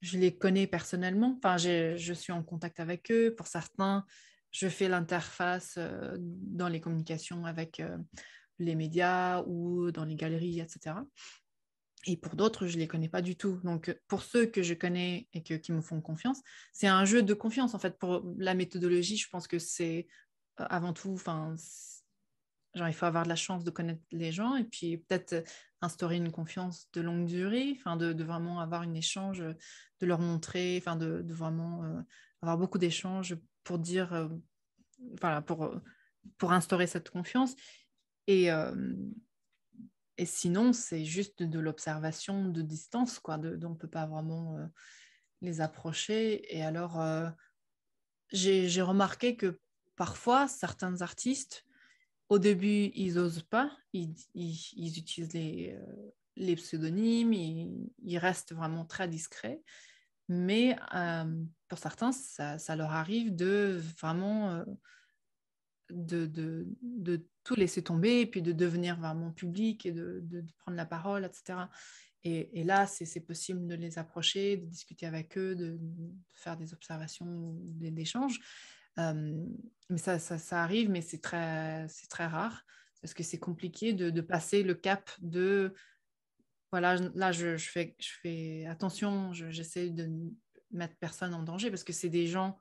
Je les connais personnellement. Enfin, je suis en contact avec eux. Pour certains, je fais l'interface euh, dans les communications avec euh, les médias ou dans les galeries, etc. Et pour d'autres, je ne les connais pas du tout. Donc, euh, pour ceux que je connais et que, qui me font confiance, c'est un jeu de confiance. En fait, pour la méthodologie, je pense que c'est euh, avant tout, enfin, genre, il faut avoir de la chance de connaître les gens et puis peut-être euh, instaurer une confiance de longue durée, enfin, de, vraiment avoir un échange, de leur montrer, enfin, de, vraiment avoir beaucoup d'échanges pour dire, voilà, pour, pour instaurer cette confiance. Et et sinon, c'est juste de l'observation de distance, quoi. De, on ne peut pas vraiment euh, les approcher. Et alors, euh, j'ai remarqué que parfois, certains artistes, au début, ils n'osent pas. Ils, utilisent les, euh, pseudonymes, ils, restent vraiment très discrets. Mais pour certains, ça, leur arrive de vraiment de, tout laisser tomber et puis de devenir vraiment public et de, prendre la parole, etc. Et, là, c'est possible de les approcher, de discuter avec eux, de, faire des observations, des échanges. Euh, mais ça, arrive, mais c'est très, rare parce que c'est compliqué de, passer le cap de voilà, là je, fais, attention, j'essaie de mettre personne en danger parce que c'est des gens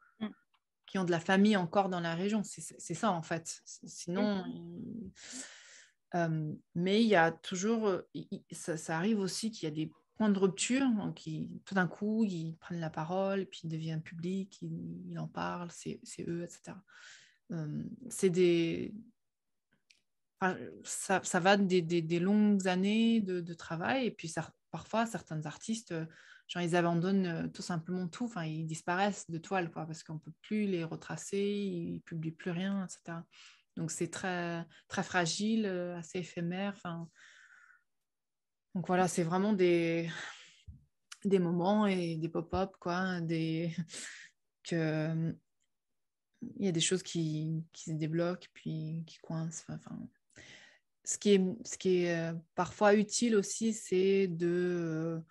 qui ont de la famille encore dans la région. C'est ça, en fait. Sinon. Mmh. Euh, euh, mais il y a toujours, euh, ça, arrive aussi qu'il y a des points de rupture, donc hein, tout d'un coup, ils prennent la parole, puis il deviennent public ils, en parlent, c'est eux, etc. c'est des, ça, va des, longues années de, travail. Et puis, parfois, certains artistes genre ils abandonnent euh, tout simplement tout, enfin ils disparaissent de toile quoi, parce qu'on peut plus les retracer, ils publient plus rien, etc. Donc c'est très très fragile, euh, assez éphémère. Enfin, donc voilà, c'est vraiment des des moments et des pop-up quoi, des que il y a des choses qui, qui se débloquent puis qui coincent. Enfin, ce qui est, ce qui est euh, parfois utile aussi, c'est de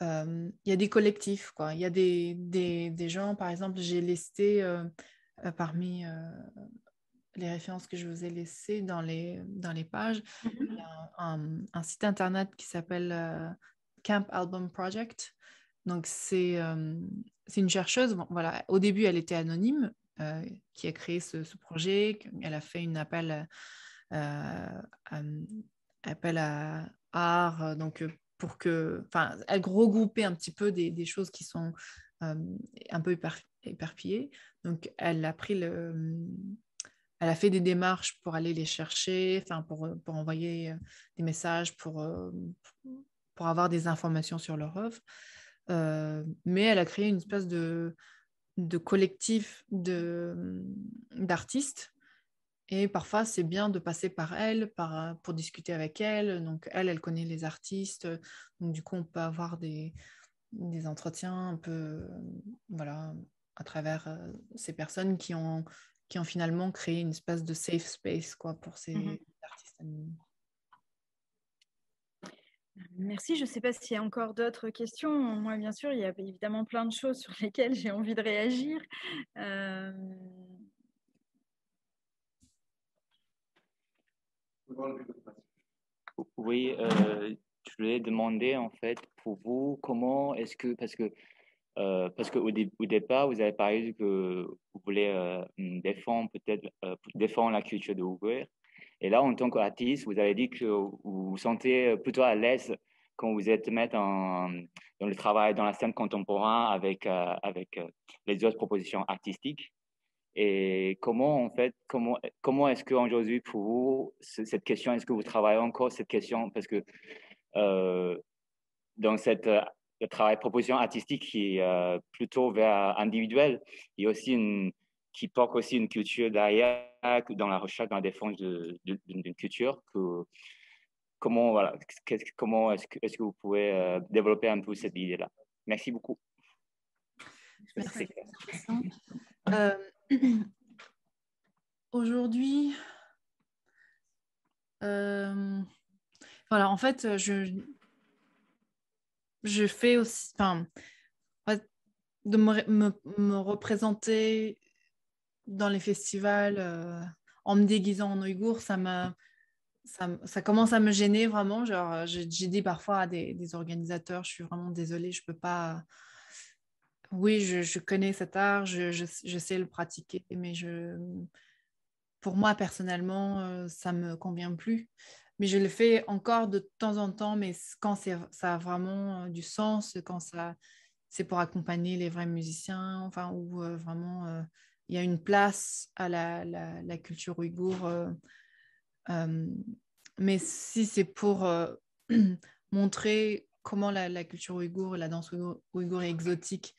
il y a des collectifs. Il y a des, des, des, gens, par exemple, j'ai listé euh, euh, parmi euh, les références que je vous ai laissées dans les, dans les pages, mm-hmm. un, site internet qui s'appelle Camp Album Project. Donc, c'est une chercheuse. voilà, au début, elle était anonyme, qui a créé ce, projet. Elle a fait une appel, appel à art, donc pour que, enfin, regrouper un petit peu des, des choses qui sont un peu éparpillées. Donc, elle a pris le, elle a fait des démarches pour aller les chercher, enfin, pour, euh, pour, envoyer des messages, pour, euh, pour avoir des informations sur leur œuvre. Euh, mais elle a créé une espèce de, de collectif d'artistes et parfois, c'est bien de passer par elle par, euh, pour discuter avec elle. Donc, elle, elle connaît les artistes. Donc, du coup, on peut avoir des, entretiens un peu, euh, voilà, à travers euh, ces personnes qui ont, qui ont finalement créé une espèce de safe space, quoi, pour ces mmh artistes Merci. Je ne sais pas s'il y a encore d'autres questions. Moi, bien sûr, il y a évidemment plein de choses sur lesquelles j'ai envie de réagir. Oui, euh, je voulais demander en fait pour vous comment est-ce que parce que euh, parce qu'au au départ vous avez parlé que vous voulez euh, défendre peut-être défendre la culture de Ouwer et là en tant qu'artiste vous avez dit que vous vous sentez plutôt à l'aise quand vous êtes maître dans le travail dans la scène contemporaine avec avec les autres propositions artistiques et comment, en fait, comment, comment est-ce qu'aujourd'hui, pour vous, cette question, est-ce que vous travaillez encore cette question Parce que euh, dans cette travail euh, travail proposition artistique qui est euh, plutôt vers individuel, il y a aussi une, qui porte aussi une culture derrière, dans la recherche, dans la défense d'une culture. Que, comment voilà, est comment est-ce que, vous pouvez développer un peu cette idée-là Merci beaucoup. Merci. Aujourd'hui, euh, voilà, en fait, je, je fais aussi, enfin, de me, me, représenter dans les festivals euh, en me déguisant en Ouïghour, ça ça, ça, commence à me gêner vraiment. Genre, j'ai dit parfois à des, des, organisateurs, je suis vraiment désolée, je peux pas, oui, je, connais cet art, je, sais le pratiquer, mais pour moi personnellement, euh, ça ne me convient plus. Mais je le fais encore de temps en temps, mais quand ça a vraiment euh, du sens, quand ça, c'est pour accompagner les vrais musiciens, enfin, où euh, vraiment il y a une place à la, culture ouïghour. mais si c'est pour montrer comment la, culture ouïghour, la danse ouïghour, est exotique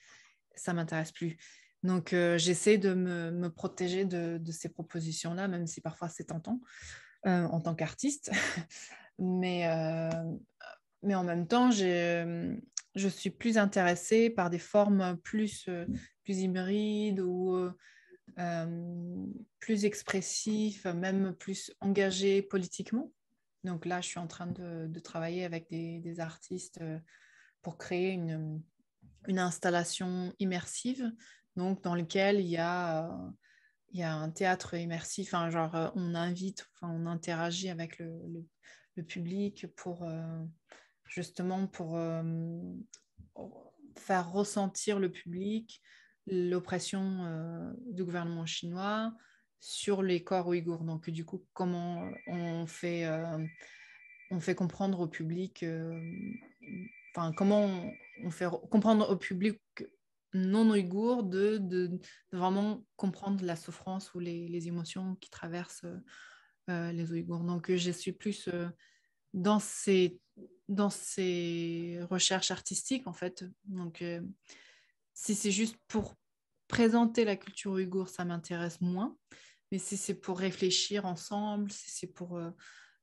ça m'intéresse plus. Donc, euh, j'essaie de me, protéger de, ces propositions-là, même si parfois c'est tentant euh, en tant qu'artiste. mais, euh, mais en même temps, je suis plus intéressée par des formes plus, plus hybrides ou plus expressives, même plus engagées politiquement. Donc là, je suis en train de, travailler avec des, des artistes pour créer une, une installation immersive, donc dans lequel il y a, euh, il y a un théâtre immersif, enfin genre euh, on invite, enfin, on interagit avec le, le, public pour euh, justement pour faire ressentir le public l'oppression du gouvernement chinois sur les corps ouïghours. Donc, du coup, comment on fait, on fait comprendre au public enfin, comment on, fait comprendre au public non ouïghour de, de, vraiment comprendre la souffrance ou les, émotions qui traversent euh, euh, les ouïghours. Donc, je suis plus euh, dans, ces, dans recherches artistiques, en fait. Donc, si c'est juste pour présenter la culture ouïghour, ça m'intéresse moins. Mais si c'est pour réfléchir ensemble, si c'est pour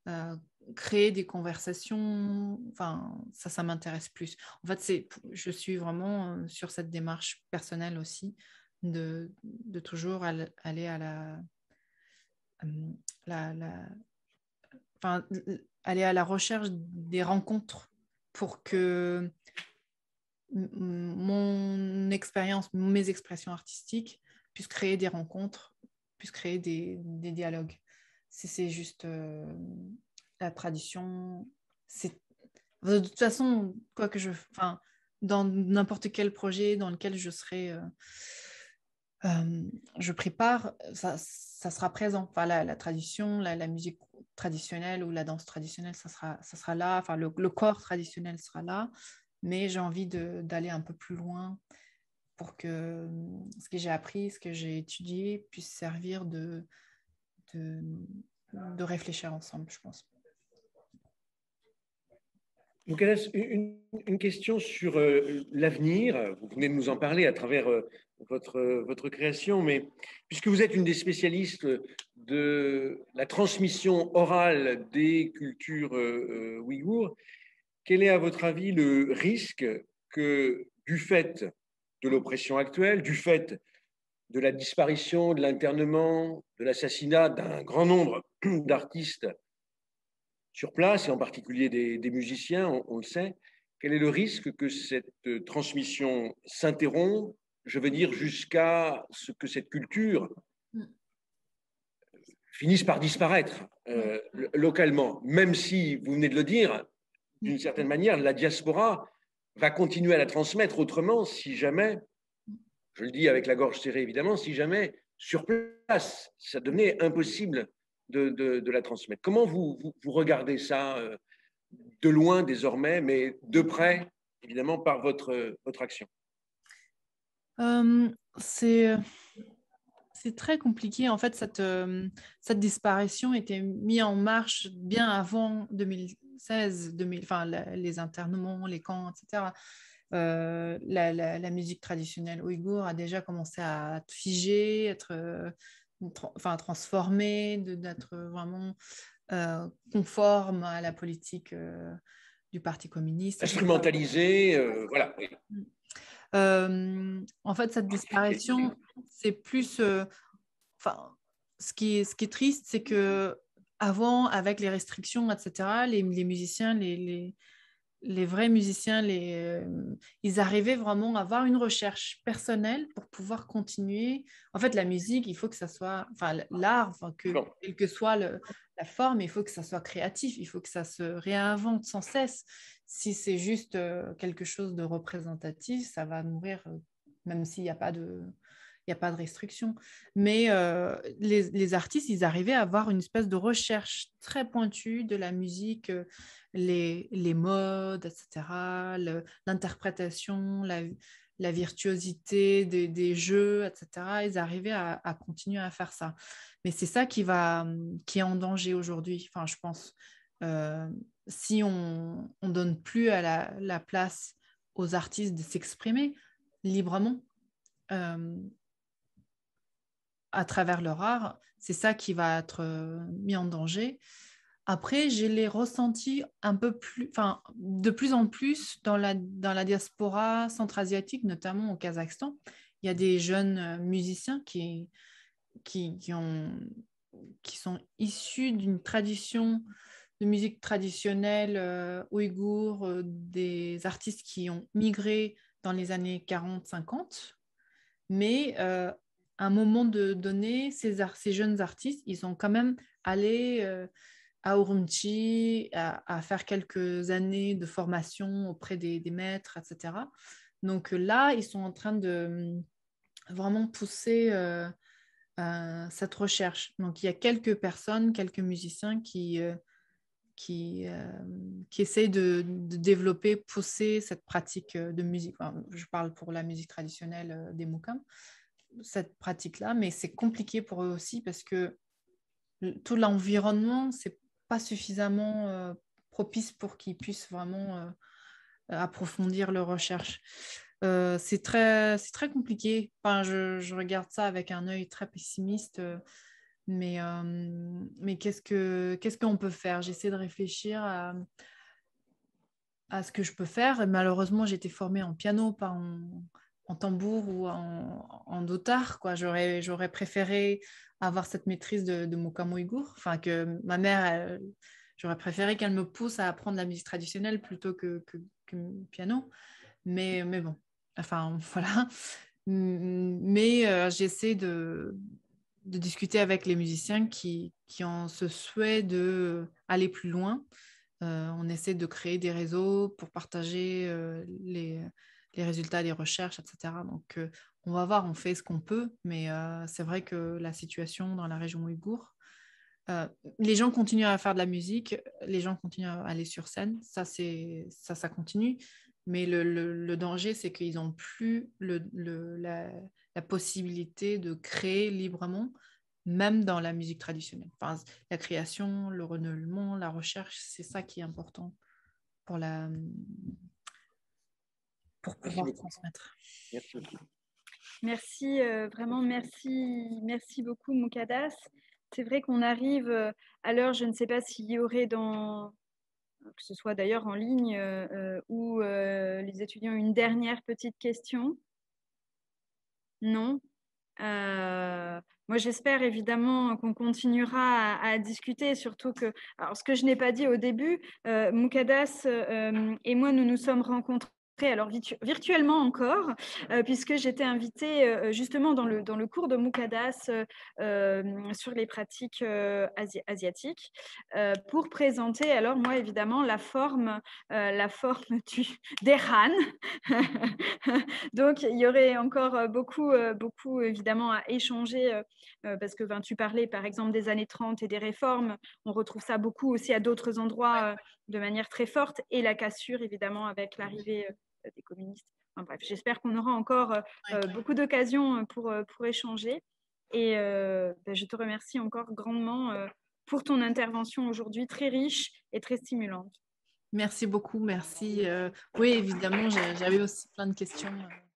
euh, créer des conversations, enfin, ça, ça m'intéresse plus. En fait, c'est, je suis vraiment euh, sur cette démarche personnelle aussi, de, toujours aller à euh, la, enfin, aller à la recherche des rencontres pour que mon expérience, mes expressions artistiques puissent créer des rencontres, puissent créer des dialogues c'est juste euh, la tradition C'est... De toute façon, quoi que je... Enfin, dans n'importe quel projet dans lequel je serai... Euh, euh, je prépare, ça, sera présent. Enfin, la, la tradition la, musique traditionnelle ou la danse traditionnelle, ça sera, ça sera là. Enfin, le, corps traditionnel sera là. Mais j'ai envie d'aller un peu plus loin pour que ce que j'ai appris, ce que j'ai étudié puisse servir de, de, réfléchir ensemble, je pense. Donc, une, question sur euh, l'avenir. Vous venez de nous en parler à travers euh, votre, euh, votre création, mais puisque vous êtes une des spécialistes de la transmission orale des cultures ouïghours, quel est à votre avis le risque que, du fait de l'oppression actuelle, du fait de la disparition, de l'internement, de l'assassinat d'un grand nombre d'artistes sur place, et en particulier des, musiciens, on, le sait, quel est le risque que cette transmission s'interrompt, je veux dire, jusqu'à ce que cette culture mm. finisse par disparaître euh, mm. localement, même si, vous venez de le dire, d'une mm. certaine manière, la diaspora va continuer à la transmettre autrement si jamais je le dis avec la gorge serrée évidemment, si jamais sur place ça devenait impossible de, la transmettre. Comment vous, vous, regardez ça euh, de loin désormais, mais de près évidemment par votre, euh, votre action euh, C'est c'est très compliqué. En fait, cette, cette, disparition était mise en marche bien avant 2016, enfin, les internements, les camps, etc. Euh, la, musique traditionnelle ouïghour a déjà commencé à figer, être euh, enfin, transformée, d'être vraiment euh, conforme à la politique du Parti communiste. Instrumentalisée, voilà. Mm. en fait, cette disparition, c'est plus. Enfin, ce qui est, ce qui est triste, c'est que avant, avec les restrictions, etc., les, musiciens, les les vrais musiciens, euh, ils arrivaient vraiment à avoir une recherche personnelle pour pouvoir continuer. En fait, la musique, il faut que ça soit, enfin, l'art, que, quelle que soit la forme, il faut que ça soit créatif, il faut que ça se réinvente sans cesse. Si c'est juste euh, quelque chose de représentatif, ça va mourir, euh, même s'il n'y a pas de, il n'y a pas de restriction. Mais les, artistes, ils arrivaient à avoir une espèce de recherche très pointue de la musique, les, les modes, etc., l'interprétation, la, la, virtuosité des, des, jeux, etc., ils arrivaient à, à, continuer à faire ça. Mais c'est ça qui, va, hum, qui est en danger aujourd'hui, enfin, je pense. Euh, si on ne donne plus à la, la, place aux artistes de s'exprimer librement euh, à travers leur art, c'est ça qui va être euh, mis en danger. Après, je l'ai ressenti un peu plus, enfin, de plus en plus dans la, dans la diaspora centra-asiatique, notamment au Kazakhstan. Il y a des jeunes euh, musiciens qui, qui, qui, ont, qui sont issus d'une tradition de musique traditionnelle euh, ouïghour, euh, des artistes qui ont migré dans les années 40-50. Mais à un moment donné, ces, ces, jeunes artistes, ils sont quand même allés à Urumqi, à, faire quelques années de formation auprès des, maîtres, etc. Donc euh, là, ils sont en train de mm, vraiment pousser euh, euh, cette recherche. Donc il y a quelques personnes, quelques musiciens qui, qui, essayent de, développer, pousser cette pratique de musique. je parle pour la musique traditionnelle des Mokam, cette pratique-là, mais c'est compliqué pour eux aussi parce que tout l'environnement, c'est pas suffisamment euh, propice pour qu'ils puissent vraiment euh, approfondir leurs recherches. Euh, c'est très, très compliqué. Enfin, je, regarde ça avec un œil très pessimiste, mais, mais qu'est-ce qu'on ce qu'on peut faire J'essaie de réfléchir à, ce que je peux faire. malheureusement, j'ai été formée en piano, pas en, tambour ou en, en dotard. J'aurais, j'aurais préféré avoir cette maîtrise de, de mon Enfin, que ma mère, j'aurais préféré qu'elle me pousse à apprendre la musique traditionnelle plutôt que, que, piano. Mais, mais bon, enfin, voilà. Mais euh, j'essaie de, de, discuter avec les musiciens qui, qui ont ce souhait d'aller euh, plus loin. Euh, on essaie de créer des réseaux pour partager les, les résultats des recherches, etc. Donc, euh, on va voir, on fait ce qu'on peut, mais euh, c'est vrai que la situation dans la région ouïghour, euh, les gens continuent à faire de la musique, les gens continuent à aller sur scène, ça, c'est, ça, ça continue, mais le, danger, c'est qu'ils n'ont plus le, la, possibilité de créer librement, même dans la musique traditionnelle. la création, le renouvellement, la recherche, c'est ça qui est important pour la, pour pouvoir merci transmettre. Merci euh, vraiment, merci, merci beaucoup, Moukadas. C'est vrai qu'on arrive euh, à l'heure, je ne sais pas s'il y aurait dans, que ce soit d'ailleurs en ligne euh, ou les étudiants, une dernière petite question. Non moi, j'espère évidemment qu'on continuera à, discuter, surtout que, alors ce que je n'ai pas dit au début, euh, Moukadas et moi, nous nous sommes rencontrés alors virtuellement encore, euh, puisque j'étais invitée euh, euh, justement dans le, dans le cours de Mukadas sur les pratiques asiatiques pour présenter, alors moi évidemment, la forme, la forme du, des Han. Donc il y aurait encore beaucoup, beaucoup évidemment à échanger, parce que tu parlais par exemple des années 30 et des réformes, on retrouve ça beaucoup aussi à d'autres endroits de manière très forte et la cassure évidemment avec l'arrivée euh, des communistes. Enfin, bref, j'espère qu'on aura encore euh, euh, beaucoup d'occasions pour, pour échanger. Et ben, je te remercie encore grandement pour ton intervention aujourd'hui très riche et très stimulante. Merci beaucoup, merci. oui, évidemment, j'avais aussi plein de questions.